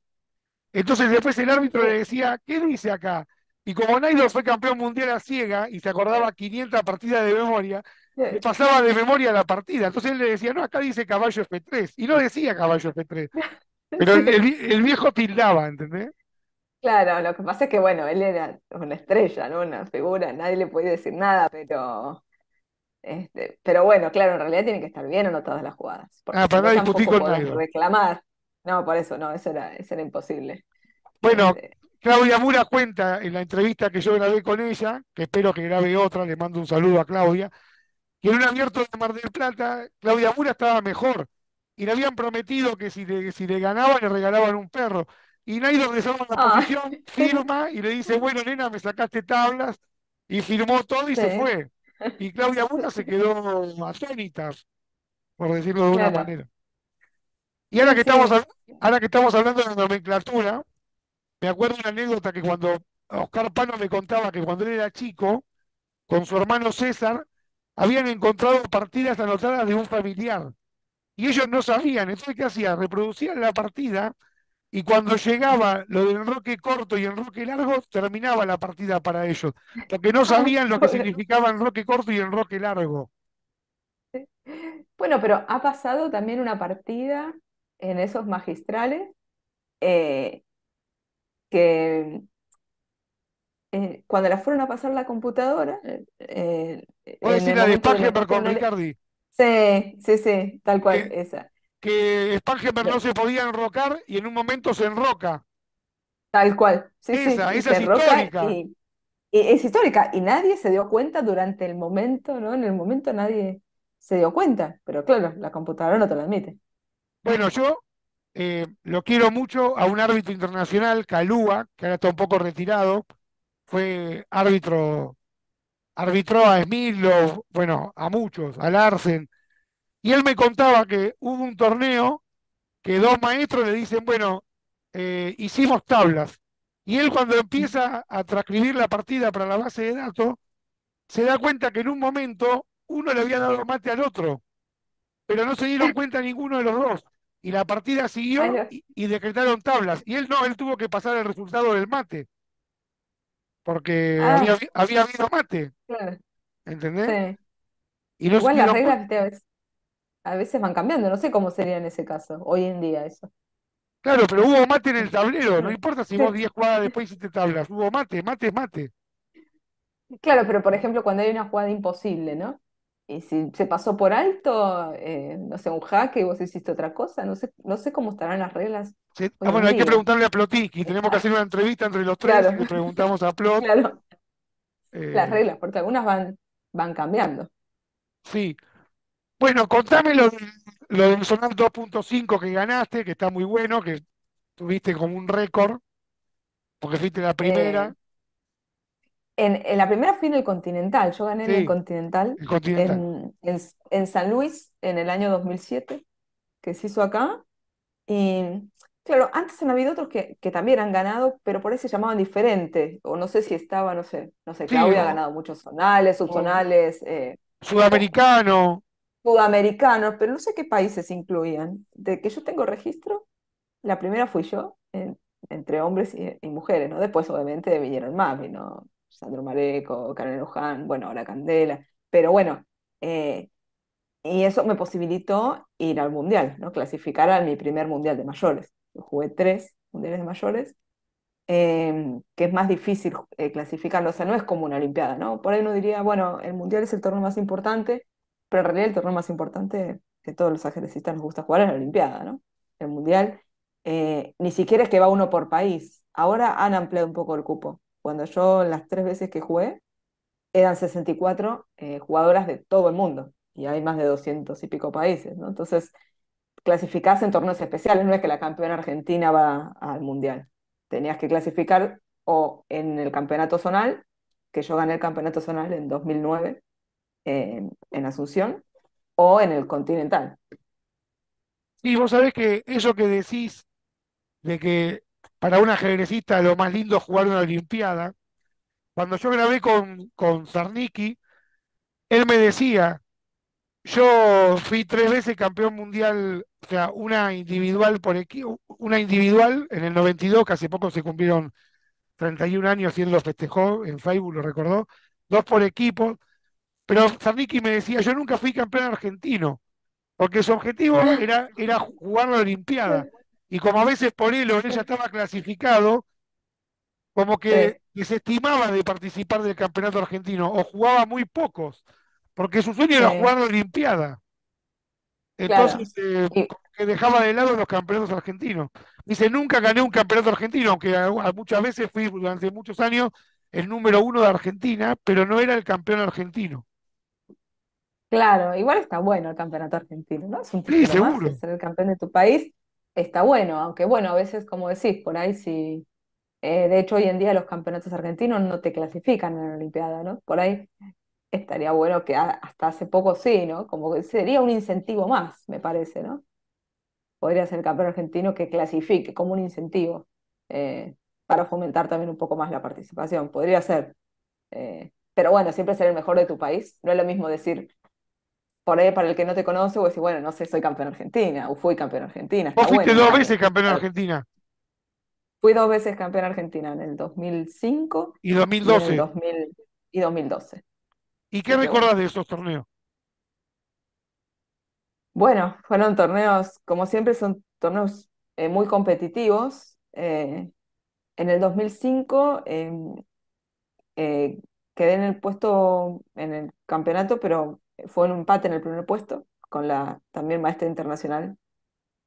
Entonces después el árbitro le decía, ¿qué dice acá? Y como Naido fue campeón mundial a ciega y se acordaba 500 partidas de memoria, le pasaba de memoria la partida. Entonces él le decía, no, acá dice caballo F3. Y no decía caballo F3. Pero el, viejo tildaba, ¿entendés? Claro, lo que pasa es que, bueno, él era una estrella, ¿no? Una figura, nadie le podía decir nada, pero este, pero bueno, claro, en realidad tienen que estar bien o todas las jugadas. ah, para no discutir con reclamar. No, por eso, no, eso era, eso era imposible. Bueno, este, Claudia Mura cuenta en la entrevista que yo grabé con ella, que espero que grabe otra, le mando un saludo a Claudia, que en un abierto de Mar del Plata, Claudia Mura estaba mejor y le habían prometido que si le, si le ganaba le regalaban un perro. Y Nairo a la ah. posición, firma y le dice, bueno, nena, me sacaste tablas, y firmó todo y se fue. Y Claudia Mura se quedó atónita, por decirlo de una manera. Y ahora que, estamos, ahora que estamos hablando de la nomenclatura, me acuerdo una anécdota que cuando Oscar Pano me contaba que cuando él era chico, con su hermano César, habían encontrado partidas anotadas de un familiar. Y ellos no sabían. Entonces, ¿qué hacían? Reproducían la partida y cuando llegaba lo del enroque corto y enroque largo, terminaba la partida para ellos, porque no ah, sabían lo que significaba enroque corto y enroque largo. Bueno, pero ha pasado también una partida en esos magistrales eh, que eh, cuando la fueron a pasar la computadora... Eh, ¿Puedes eh, decir la de para con Cardi? Sí, sí, sí, tal cual, esa que Spangenberg sí. no se podía enrocar y en un momento se enroca. Tal cual. esa, es histórica. Y, es histórica y nadie se dio cuenta durante el momento, ¿no? En el momento nadie se dio cuenta, pero claro, la computadora no te lo admite. Bueno, yo eh, lo quiero mucho a un árbitro internacional, Calúa, que ahora está un poco retirado, fue árbitro, arbitró a Smilov, bueno, a muchos, a Larsen, y él me contaba que hubo un torneo que dos maestros le dicen, bueno, eh, hicimos tablas. Y él cuando empieza a transcribir la partida para la base de datos, se da cuenta que en un momento uno le había dado mate al otro, pero no se dieron cuenta ninguno de los dos. Y la partida siguió y, decretaron tablas. Y él no, él tuvo que pasar el resultado del mate, porque ah. había, habido mate. Claro. ¿Entendés? Sí. Y Igual las a veces van cambiando, no sé cómo sería en ese caso, hoy en día eso. Claro, pero hubo mate en el tablero, no importa si vos 10 jugadas después hiciste tablas, hubo mate, mate mate. Claro, pero por ejemplo cuando hay una jugada imposible, ¿no? Y si se pasó por alto, eh, no sé, un jaque y vos hiciste otra cosa, no sé, no sé cómo estarán las reglas. Ah, bueno, hay que preguntarle a y tenemos que hacer una entrevista entre los tres y le preguntamos a Plot. Claro. Las eh, reglas, porque algunas van, van cambiando. Sí, bueno, contame lo, del Zonal 2.5 que ganaste, que está muy bueno, que tuviste como un récord, porque fuiste la primera. Eh, en, la primera fui en el Continental, yo gané en el Continental, en, San Luis en el año 2007, que se hizo acá. Y claro, antes han habido otros que, que también han ganado, pero por ahí se llamaban diferentes, o no sé si estaba, no sé, no sé, Sí, Claudia ha ganado muchos zonales, subzonales, eh, sudamericano sudamericanos, pero no sé qué países incluían. De que yo tengo registro, la primera fui yo, entre hombres y, mujeres, ¿no? Después, obviamente, vinieron más, vino Sandro Mareco, Karen Luján, bueno, ahora Candela, pero bueno, eh, y eso me posibilitó ir al mundial, ¿no? Clasificar a mi primer mundial de mayores. jugué tres mundiales de mayores, em, que es más difícil eh, clasificarlo, o sea, no es como una olimpiada, ¿no? Por ahí uno diría, bueno, el mundial es el torneo más importante, pero en realidad el torneo más importante que todos los ajedrecistas nos gusta jugar es la Olimpiada, ¿no? El Mundial. Eh, ni siquiera es que va uno por país. Ahora han ampliado un poco el cupo. Cuando yo las tres veces que jugué, eran 64 eh, jugadoras de todo el mundo. Y hay más de 200 y pico países, ¿no? Entonces, clasificás en torneos especiales. No es que la campeona argentina va al Mundial. Tenías que clasificar o en el campeonato zonal, que yo gané el campeonato zonal en 2009 en, Asunción o en el Continental. Y vos sabés que eso que decís de que para un ajedrecista lo más lindo es jugar una Olimpiada, cuando yo grabé con, con él me decía, yo fui tres veces campeón mundial, o sea, una individual por equipo, una individual en el 92, que hace poco se cumplieron 31 años y él lo festejó, en Facebook lo recordó, dos por equipo, pero Zarnicki me decía, yo nunca fui campeón argentino, porque su objetivo era, jugar la Olimpiada. Y como a veces por él o ella estaba clasificado, como que desestimaba de participar del campeonato argentino, o jugaba muy pocos, porque su sueño era jugar la Olimpiada. Entonces, eh, que dejaba de lado los campeonatos argentinos. Dice, nunca gané un campeonato argentino, aunque muchas veces fui durante muchos años el número uno de Argentina, pero no era el campeón argentino. Claro, igual está bueno el campeonato argentino, ¿no? Es un sí, seguro. ser el campeón de tu país está bueno, aunque bueno, a veces, como decís, por ahí sí. Eh, de hecho, hoy en día los campeonatos argentinos no te clasifican en la Olimpiada, ¿no? Por ahí estaría bueno que hasta hace poco sí, ¿no? Como que sería un incentivo más, me parece, ¿no? Podría ser el campeón argentino que clasifique como un incentivo eh, para fomentar también un poco más la participación. Podría ser. Eh, pero bueno, siempre ser el mejor de tu país. No es lo mismo decir por ahí para el que no te conoce, vos decís, bueno, no sé, soy campeón argentina o fui campeón argentina. Vos fuiste dos veces campeón argentina. Fui dos veces campeón argentina, en el 2005 y 2012. Y, y 2012. ¿Y qué recordás de esos torneos? Bueno, fueron torneos, como siempre, son torneos eh, muy competitivos. Eh, en el 2005 eh, quedé en el puesto en el campeonato, pero fue un empate en el primer puesto con la también maestra internacional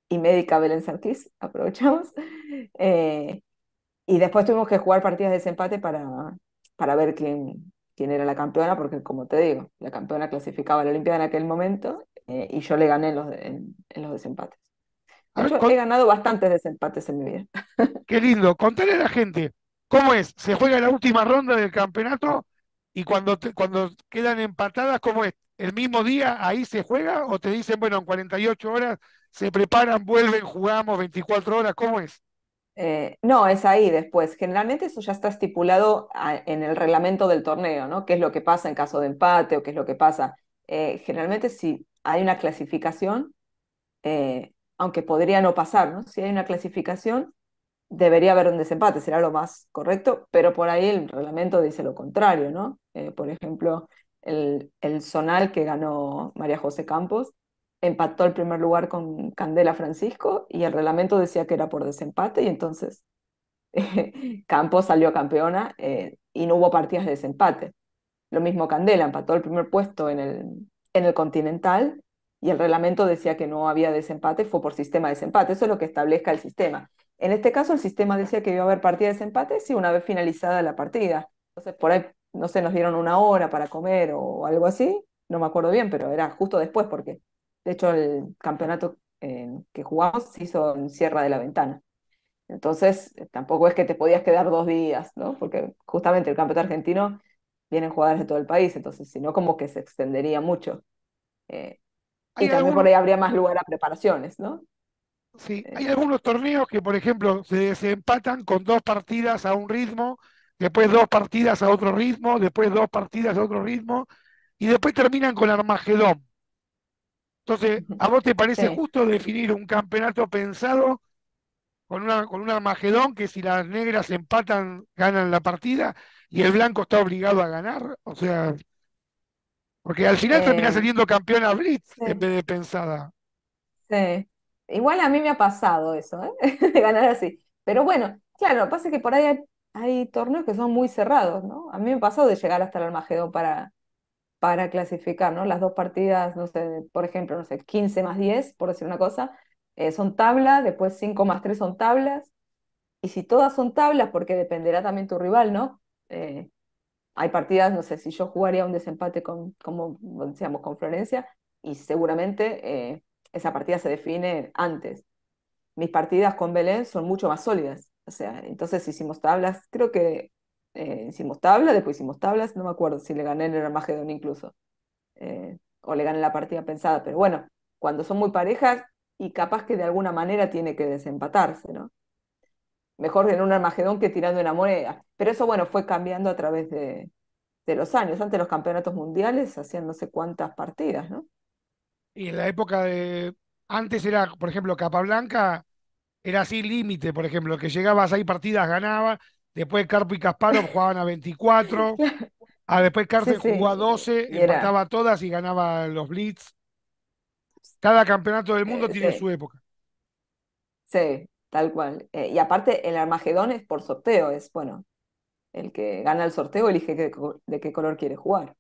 y médica Belén Sarkis, aprovechamos. Eh, y después tuvimos que jugar partidas de desempate para, para ver quién, quién era la campeona, porque como te digo, la campeona clasificaba a la Olimpiada en aquel momento eh, y yo le gané en los, en, los desempates. he ganado bastantes desempates en mi vida. Qué lindo. Contale a la gente, ¿cómo es? ¿Se juega la última ronda del campeonato y cuando, cuando quedan empatadas, cómo es? el mismo día ahí se juega o te dicen, bueno, en 48 horas se preparan, vuelven, jugamos 24 horas? ¿Cómo es? Eh, no, es ahí después. Generalmente eso ya está estipulado ah, en el reglamento del torneo, ¿no? ¿Qué es lo que pasa en caso de empate o qué es lo que pasa? Eh, generalmente si hay una clasificación, eh, aunque podría no pasar, ¿no? Si hay una clasificación, debería haber un desempate, será lo más correcto, pero por ahí el reglamento dice lo contrario, ¿no? por ejemplo, el, el zonal que ganó María José Campos, empató el primer lugar con Candela Francisco y el reglamento decía que era por desempate y entonces Campos salió campeona eh, y no hubo partidas de desempate. Lo mismo Candela, empató el primer puesto en el, en el Continental y el reglamento decía que no había desempate, fue por sistema de desempate, eso es lo que establezca el sistema. En este caso el sistema decía que iba a haber partidas de desempate si una vez finalizada la partida. Entonces por ahí no sé, nos dieron una hora para comer o algo así, no me acuerdo bien, pero era justo después porque, de hecho, el campeonato eh, que jugamos se hizo en Sierra de la Ventana. Entonces, eh, tampoco es que te podías quedar dos días, ¿no? Porque justamente el campeonato argentino vienen jugadores de todo el país, entonces, si no, como que se extendería mucho. Eh, y también por ahí habría más lugar a preparaciones, ¿no? Sí, hay algunos torneos que, por ejemplo, se, se empatan con dos partidas a un ritmo después dos partidas a otro ritmo, después dos partidas a otro ritmo, y después terminan con Armagedón. Entonces, ¿a vos te parece justo definir un campeonato pensado con, una, con un Armagedón que si las negras empatan, ganan la partida y el blanco está obligado a ganar? O sea, porque al final termina saliendo campeona Blitz en vez de pensada. Sí. Igual a mí me ha pasado eso, ¿eh? de ganar así. Pero bueno, claro, lo pasa que por ahí hay hay torneos que son muy cerrados, ¿no? A mí me ha pasado de llegar hasta el Almagedón para, para clasificar, ¿no? Las dos partidas, no sé, por ejemplo, no sé, 15 más 10, por decir una cosa, eh, son tablas, después 5 más 3 son tablas, y si todas son tablas, porque dependerá también tu rival, ¿no? Eh, hay partidas, no sé, si yo jugaría un desempate con, como decíamos, con Florencia, y seguramente eh, esa partida se define antes. Mis partidas con Belén son mucho más sólidas, o sea, entonces hicimos tablas, creo que eh, hicimos tablas, después hicimos tablas, no me acuerdo si le gané en el Armagedón incluso, eh, o le gané la partida pensada, pero bueno, cuando son muy parejas y capaz que de alguna manera tiene que desempatarse, ¿no? Mejor en un Armagedón que tirando una moneda. Pero eso, bueno, fue cambiando a través de, de los años. Antes los campeonatos mundiales hacían no sé cuántas partidas, ¿no? Y en la época de. Antes era, por ejemplo, Capablanca era así límite, por ejemplo, que llegaba a seis partidas ganaba, después Carpo y Casparo jugaban a 24, a ah, después Carter jugó a 12, y empataba todas y ganaba los Blitz. Cada campeonato del mundo eh, tiene su época. Sí, tal cual. Eh, y aparte, el Armagedón es por sorteo, es bueno, el que gana el sorteo elige de qué color quiere jugar.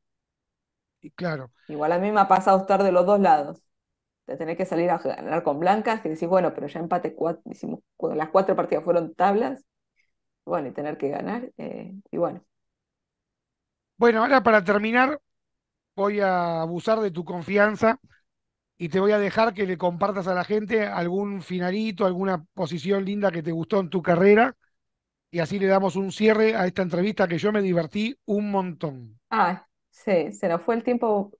Y claro. Igual a mí me ha pasado estar de los dos lados de tener que salir a ganar con blancas, que decís, bueno, pero ya empate cuatro, hicimos, las cuatro partidas fueron tablas, bueno, y tener que ganar, eh, y bueno. Bueno, ahora para terminar, voy a abusar de tu confianza y te voy a dejar que le compartas a la gente algún finalito, alguna posición linda que te gustó en tu carrera. Y así le damos un cierre a esta entrevista que yo me divertí un montón. Ah, sí, se nos fue el tiempo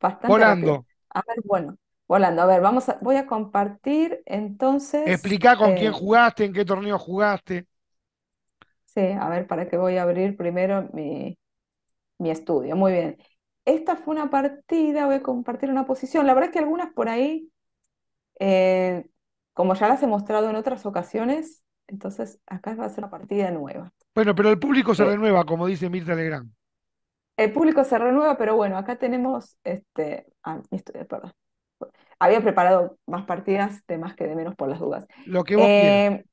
bastante. Volando. A ver, bueno, volando. A ver, vamos a, voy a compartir entonces. Explica con quién eh, jugaste, en qué torneo jugaste. Sí, a ver, para que voy a abrir primero mi, mi estudio. Muy bien. Esta fue una partida, voy a compartir una posición. La verdad es que algunas por ahí, eh, como ya las he mostrado en otras ocasiones, entonces acá va a ser una partida nueva. Bueno, pero el público se eh, renueva, como dice Mirta Legrand. El público se renueva, pero bueno, acá tenemos este, ah, mi estudio, perdón había preparado más partidas, de más que de menos por las dudas. Eh,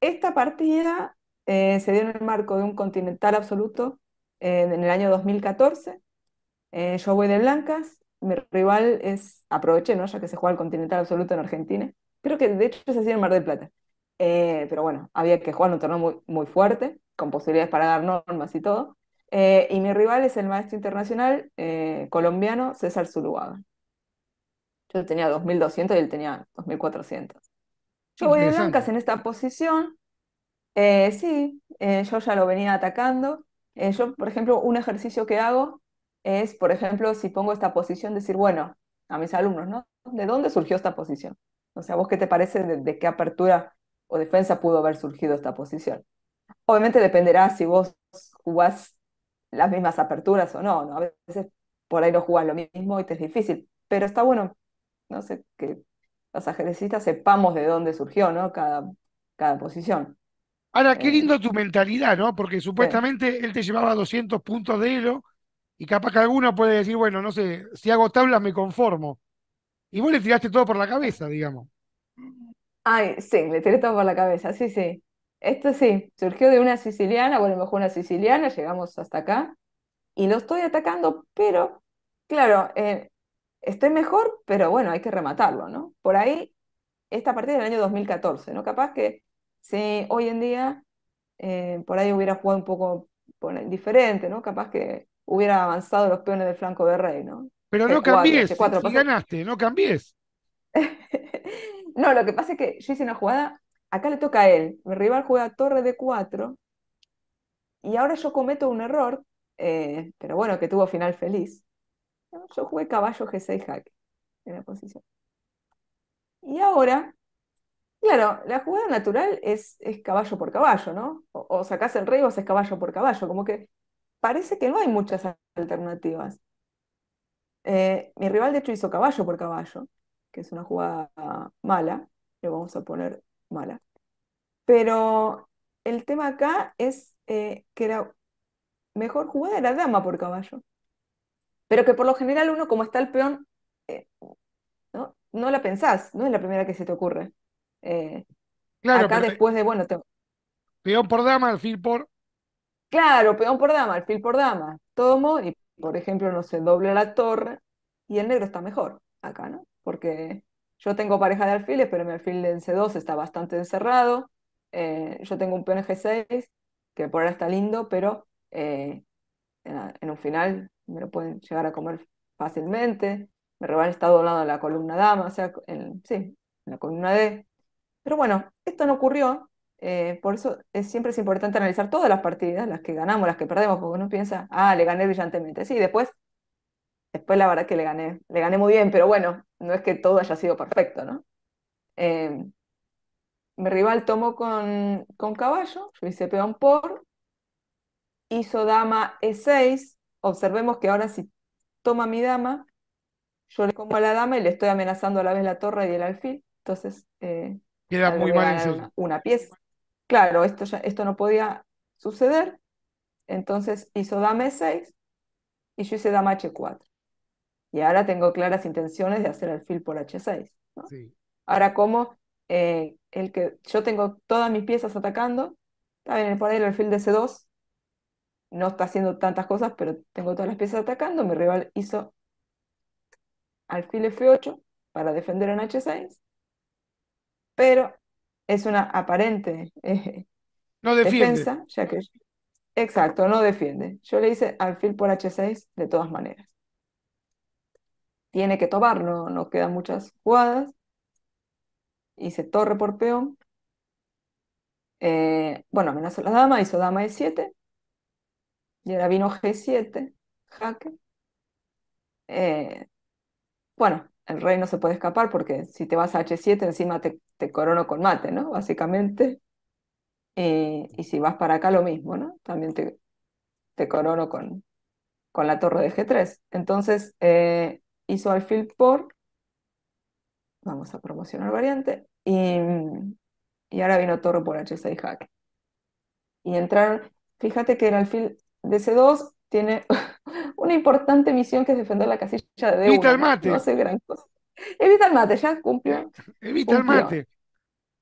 esta partida eh, se dio en el marco de un continental absoluto en el año 2014. Eh, yo voy de blancas, mi rival es, aproveché, ¿no? ya que se juega el continental absoluto en Argentina. Creo que de hecho se hacía en Mar del Plata. pero bueno, había que jugar un torneo muy, muy fuerte, con posibilidades para dar normas y todo. y mi rival es el maestro internacional colombiano César Zuluaga. Yo tenía 2200 y él tenía 2400. Yo voy a blancas en esta posición. Eh, sí, eh, yo ya lo venía atacando. Eh, yo, por ejemplo, un ejercicio que hago es, por ejemplo, si pongo esta posición, decir, bueno, a mis alumnos, ¿no? ¿De dónde surgió esta posición? O sea, ¿vos qué te parece de, qué apertura o defensa pudo haber surgido esta posición? Obviamente dependerá si vos jugás las mismas aperturas o no, ¿no? A veces por ahí no jugás lo mismo y te es difícil, pero está bueno no sé, que los ajedrecistas sepamos de dónde surgió, ¿no? Cada, cada posición. Ahora, qué eh, lindo tu mentalidad, ¿no? Porque supuestamente él te llevaba 200 puntos de elo y capaz que alguno puede decir, bueno, no sé, si hago tablas me conformo. Y vos le tiraste todo por la cabeza, digamos. Ay, sí, le tiré todo por la cabeza, sí, sí. Esto sí, surgió de una siciliana, bueno, mejor una siciliana, llegamos hasta acá y lo estoy atacando, pero claro, eh, estoy mejor, pero bueno, hay que rematarlo, ¿no? Por ahí, esta partida del año 2014, ¿no? Capaz que si hoy en día eh, por ahí hubiera jugado un poco diferente, ¿no? Capaz que hubiera avanzado los peones del flanco de Rey, ¿no? Pero no cambies, si ganaste, no cambies. no, lo que pasa es que yo hice una jugada, acá le toca a él, mi rival juega torre de cuatro, y ahora yo cometo un error, eh, pero bueno, que tuvo final feliz, yo jugué caballo G6 hack en la posición. Y ahora, claro, la jugada natural es, es caballo por caballo, ¿no? O, sacas sacás el rey o haces caballo por caballo, como que parece que no hay muchas alternativas. Eh, mi rival, de hecho, hizo caballo por caballo, que es una jugada mala, le vamos a poner mala. Pero el tema acá es eh, que la mejor jugada era dama por caballo pero que por lo general uno, como está el peón, eh, ¿no? ¿no? la pensás, no es la primera que se te ocurre. Eh, claro, acá después de, bueno, peón por dama, alfil por... Claro, peón por dama, alfil por dama. Tomo y, por ejemplo, no sé, doble la torre y el negro está mejor acá, ¿no? Porque yo tengo pareja de alfiles, pero mi alfil en C2 está bastante encerrado. Eh, yo tengo un peón en G6, que por ahora está lindo, pero en, un final, me lo pueden llegar a comer fácilmente. Me rival está doblado en la columna dama, o sea, sí, en la columna D. Pero bueno, esto no ocurrió, eh, por eso es, siempre es importante analizar todas las partidas, las que ganamos, las que perdemos, porque uno piensa, ah, le gané brillantemente. Sí, después, después la verdad que le gané, le gané muy bien, pero bueno, no es que todo haya sido perfecto, ¿no? Eh, mi rival tomó con, con caballo, yo hice peón por, hizo dama E6, observemos que ahora si toma mi dama, yo le como a la dama y le estoy amenazando a la vez la torre y el alfil, entonces... Eh, Queda muy mal Una, pieza. Claro, esto, esto no podía suceder, entonces hizo dama E6 y yo hice dama H4. Y ahora tengo claras intenciones de hacer alfil por H6. Ahora, como eh, el que yo tengo todas mis piezas atacando, también bien, por ahí el alfil de C2 no está haciendo tantas cosas, pero tengo todas las piezas atacando. Mi rival hizo alfil F8 para defender en H6, pero es una aparente eh, defensa, ya que... Exacto, no defiende. Yo le hice alfil por H6 de todas maneras. Tiene que tomar, no, quedan muchas jugadas. Hice torre por peón. Eh, bueno, amenazo a dama damas, hizo dama E7. Y ahora vino G7, jaque. Eh, bueno, el rey no se puede escapar porque si te vas a H7 encima te, te corono con mate, ¿no? Básicamente. Eh, y, si vas para acá lo mismo, ¿no? También te, te corono con, con la torre de G3. Entonces eh, hizo alfil por, vamos a promocionar variante, y, y ahora vino torre por H6 jaque. Y entraron, fíjate que el alfil DC2 tiene una importante misión que es defender la casilla de d Evita el mate. No hace gran cosa. Evita el mate, ya cumplió. Eh, evita el mate.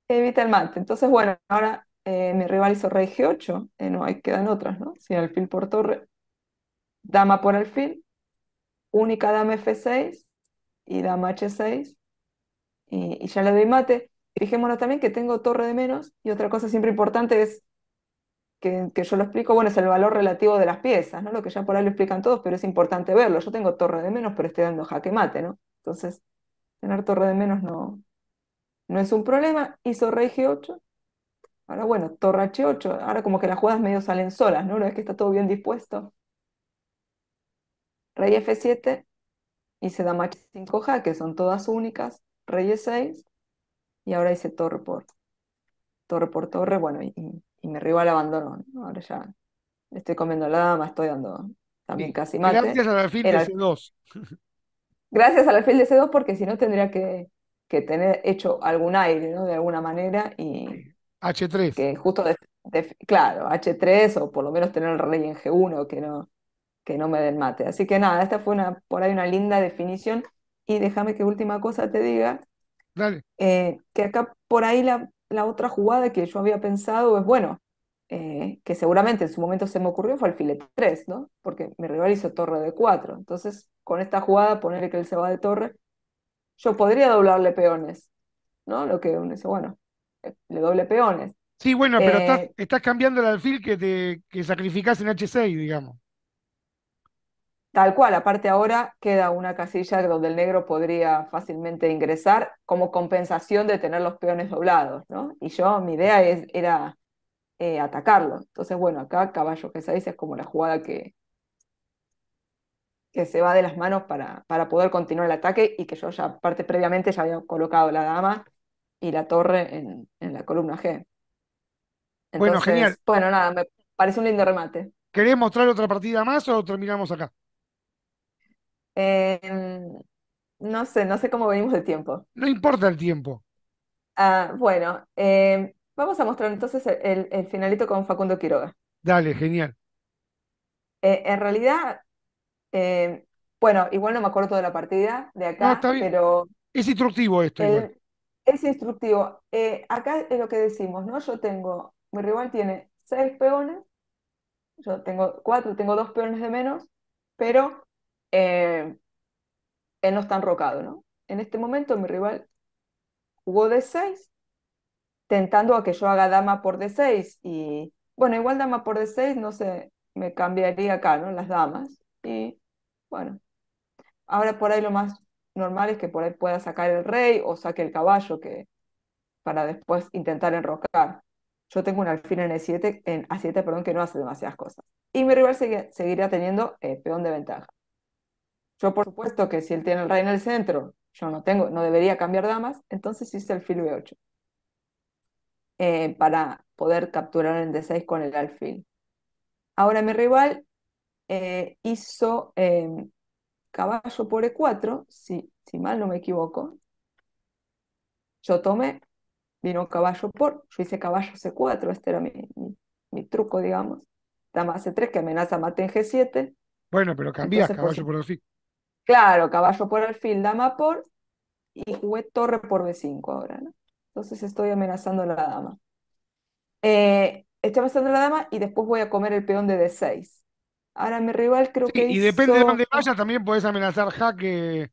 Evita el mate. Entonces, bueno, ahora eh, mi rival hizo rey G8. Eh, no, ahí quedan otras, ¿no? Sin alfil por torre. Dama por alfil. Única dama F6 y dama H6. Y, ya le doy mate. Dijémonos también que tengo torre de menos. Y otra cosa siempre importante es que, yo lo explico, bueno, es el valor relativo de las piezas, ¿no? Lo que ya por ahí lo explican todos, pero es importante verlo. Yo tengo torre de menos, pero estoy dando jaque mate, ¿no? Entonces, tener torre de menos no, no es un problema. Hizo rey G8. Ahora, bueno, torre H8. Ahora como que las jugadas medio salen solas, ¿no? Una vez que está todo bien dispuesto. Rey F7. Y se da H5 jaque, son todas únicas. Rey E6. Y ahora hice torre por torre por torre, bueno, y y me río al abandono. Ahora ya estoy comiendo dama, estoy dando también casi mate. Gracias a alfil Era... de C2. Gracias al alfil de C2 porque si no tendría que, tener hecho algún aire, ¿no? De alguna manera y... H3. Que justo, claro, H3 o por lo menos tener el rey en G1 que no, que no me den mate. Así que nada, esta fue una, por ahí una linda definición y déjame que última cosa te diga. Dale. Eh, que acá por ahí la, la otra jugada que yo había pensado es, bueno, eh, que seguramente en su momento se me ocurrió, fue alfilete 3, ¿no? Porque mi rival hizo torre de 4. Entonces, con esta jugada, ponerle que él se va de torre, yo podría doblarle peones, ¿no? Lo que uno dice, bueno, eh, le doble peones. Sí, bueno, pero eh, estás, cambiando el alfil que, te, que sacrificás en H6, digamos. Tal cual, aparte ahora queda una casilla donde el negro podría fácilmente ingresar como compensación de tener los peones doblados, ¿no? Y yo, mi idea es, era eh, atacarlo. Entonces, bueno, acá caballo que se es como la jugada que, que se va de las manos para, para poder continuar el ataque y que yo ya, aparte previamente, ya había colocado la dama y la torre en, en la columna G. bueno, genial. Bueno, nada, me parece un lindo remate. ¿Querés mostrar otra partida más o terminamos acá? Em, no sé, no sé cómo venimos de tiempo. No importa el tiempo. Ah, bueno, em, vamos a mostrar entonces el, finalito con Facundo Quiroga. Dale, genial. Eh, en realidad, em, bueno, igual no me acuerdo de la partida de acá, pero... Es instructivo esto. Es instructivo. Eh, acá es lo que decimos, ¿no? Yo tengo, mi rival tiene seis peones, yo tengo cuatro, tengo dos peones de menos, pero eh, él no está enrocado, ¿no? En este momento mi rival jugó d6, tentando a que yo haga dama por d6 y, bueno, igual dama por d6, no sé, me cambiaría acá, ¿no? Las damas. Y, bueno, ahora por ahí lo más normal es que por ahí pueda sacar el rey o saque el caballo que para después intentar enrocar. Yo tengo un alfil en, en A7 perdón, que no hace demasiadas cosas. Y mi rival seguiría teniendo eh, peón de ventaja. Yo, por supuesto, que si él tiene el rey en el centro, yo no tengo, no debería cambiar damas, entonces hice el filo B8 eh, para poder capturar el D6 con el alfil. Ahora mi rival eh, hizo em, caballo por E4, si, si mal no me equivoco. Yo tomé, vino caballo por, yo hice caballo e C4, este era mi, mi, truco, digamos. Dama C3 que amenaza mate en G7. Bueno, pero cambias caballo por, por alfil Claro, caballo por alfil, dama por y jugué torre por b5 ahora, ¿no? Entonces estoy amenazando a la dama. Eh, estoy amenazando a la dama y después voy a comer el peón de d6. Ahora mi rival creo que. Y depende de dónde vaya, también puedes amenazar jaque.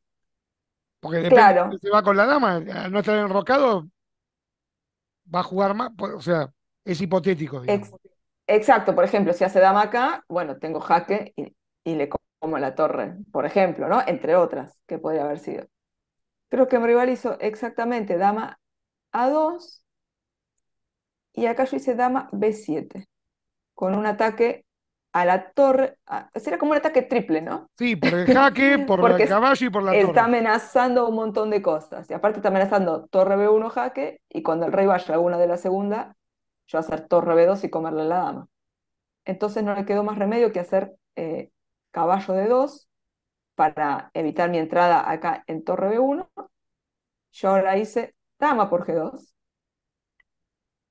Porque depende claro. se va con la dama. Al no estar enrocado, va a jugar más. O sea, es hipotético. Exacto, por ejemplo, si hace dama acá, bueno, tengo jaque y, y le como la torre, por ejemplo, ¿no? Entre otras que podría haber sido. Creo que rival hizo exactamente dama A2 y acá yo hice dama B7 con un ataque a la torre. será como un ataque triple, ¿no? Sí, por el jaque, por el caballo y por la torre. Está amenazando un montón de cosas. Y aparte está amenazando torre B1 jaque y cuando el rey vaya a una de la segunda, yo hacer torre B2 y comerle a la dama. Entonces no le quedó más remedio que hacer eh, caballo de 2 para evitar mi entrada acá en torre B1. Yo ahora hice dama por G2.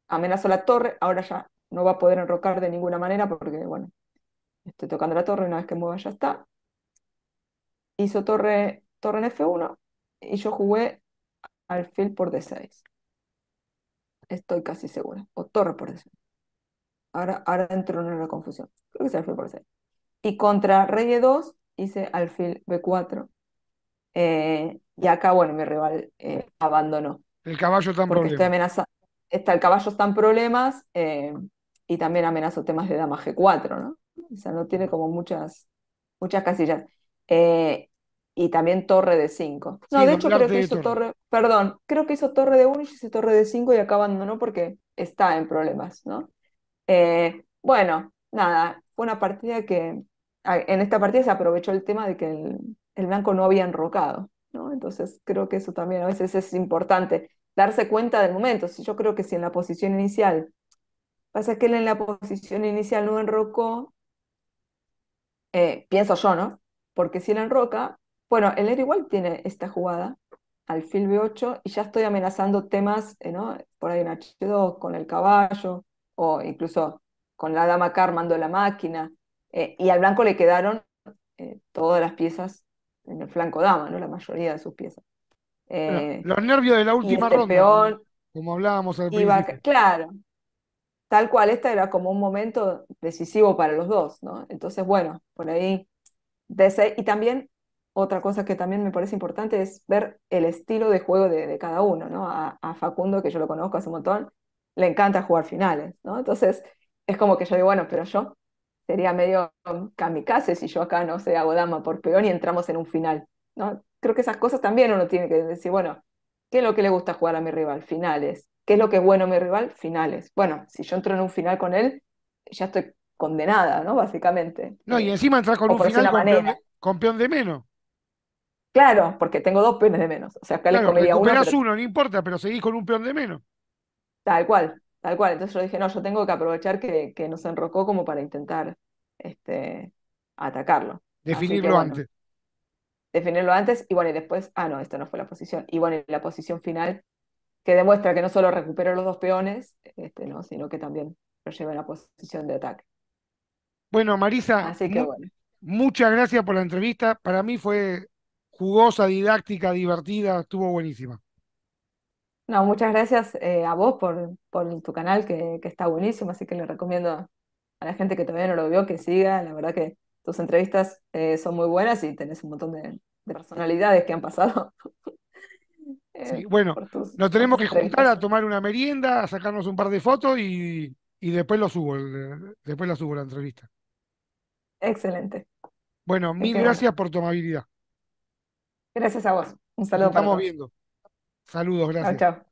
Amenazo la torre, ahora ya no va a poder enrocar de ninguna manera porque, bueno, estoy tocando la torre, una vez que mueva ya está. Hizo torre, torre en F1 y yo jugué alfil por D6. Estoy casi segura. O torre por D6. Ahora, ahora entro en una confusión. Creo que es alfil por D6. Y contra rey E2 hice alfil B4. Eh, y acá, bueno, mi rival eh, abandonó. El caballo está en problemas. Está, el caballo está en problemas eh, y también amenazó temas de dama G4, ¿no? O sea, no tiene como muchas, muchas casillas. y también torre de 5. No, de hecho creo que hizo torre. perdón, creo que hizo torre de 1 y hizo torre de 5 y acá abandonó porque está en problemas, ¿no? bueno, nada, fue una partida que en esta partida se aprovechó el tema de que el, blanco no había enrocado, ¿no? Entonces creo que eso también a veces es importante, darse cuenta del momento. Si yo creo que si en la posición inicial, pasa que él en la posición inicial no enrocó, eh, pienso yo, ¿no? Porque si él enroca, bueno, el negro igual tiene esta jugada, alfil B8, y ya estoy amenazando temas, eh, ¿no? Por ahí en H2, con el caballo, o incluso con la dama Carmando la máquina. Eh, y al blanco le quedaron eh, todas las piezas en el flanco dama, ¿no? La mayoría de sus piezas. Eh, los nervios de la última este ronda. como hablábamos al Claro. Tal cual, esta era como un momento decisivo para los dos, ¿no? Entonces, bueno, por ahí. y también otra cosa que también me parece importante es ver el estilo de juego de, cada uno, ¿no? A, a, Facundo, que yo lo conozco hace un montón, le encanta jugar finales, ¿no? Entonces, es como que yo digo, bueno, pero yo sería medio kamikaze si yo acá no sé, hago dama por peón y entramos en un final. ¿no? Creo que esas cosas también uno tiene que decir, bueno, ¿qué es lo que le gusta jugar a mi rival? Finales. ¿Qué es lo que es bueno a mi rival? Finales. Bueno, si yo entro en un final con él, ya estoy condenada, ¿no? Básicamente. No, y encima entras con un final con peón, de, menos. Claro, porque tengo dos peones de menos. O sea, acá le comía uno. Menos uno, no importa, pero seguís con un peón de menos. Tal cual. Tal cual, entonces yo dije, no, yo tengo que aprovechar que, que nos enrocó como para intentar este, atacarlo. Definirlo antes. Definirlo antes y bueno, y después, ah, no, esta no fue la posición. Y bueno, y la posición final que demuestra que no solo recuperó los dos peones, este, ¿no? sino que también lo lleva a la posición de ataque. Bueno, Marisa, Así que, bueno. muchas gracias por la entrevista. Para mí fue jugosa, didáctica, divertida, estuvo buenísima. No, muchas gracias eh, a vos por, por tu canal, que, está buenísimo, así que le recomiendo a la gente que todavía no lo vio que siga. La verdad que tus entrevistas eh, son muy buenas y tenés un montón de, personalidades que han pasado. Eh, bueno, nos tenemos que juntar a tomar una merienda, a sacarnos un par de fotos y, después lo subo, después la subo la entrevista. Excelente. Bueno, mil gracias por tu amabilidad. Gracias a vos. Un saludo. Nos estamos viendo. Saludos, gracias. Chao,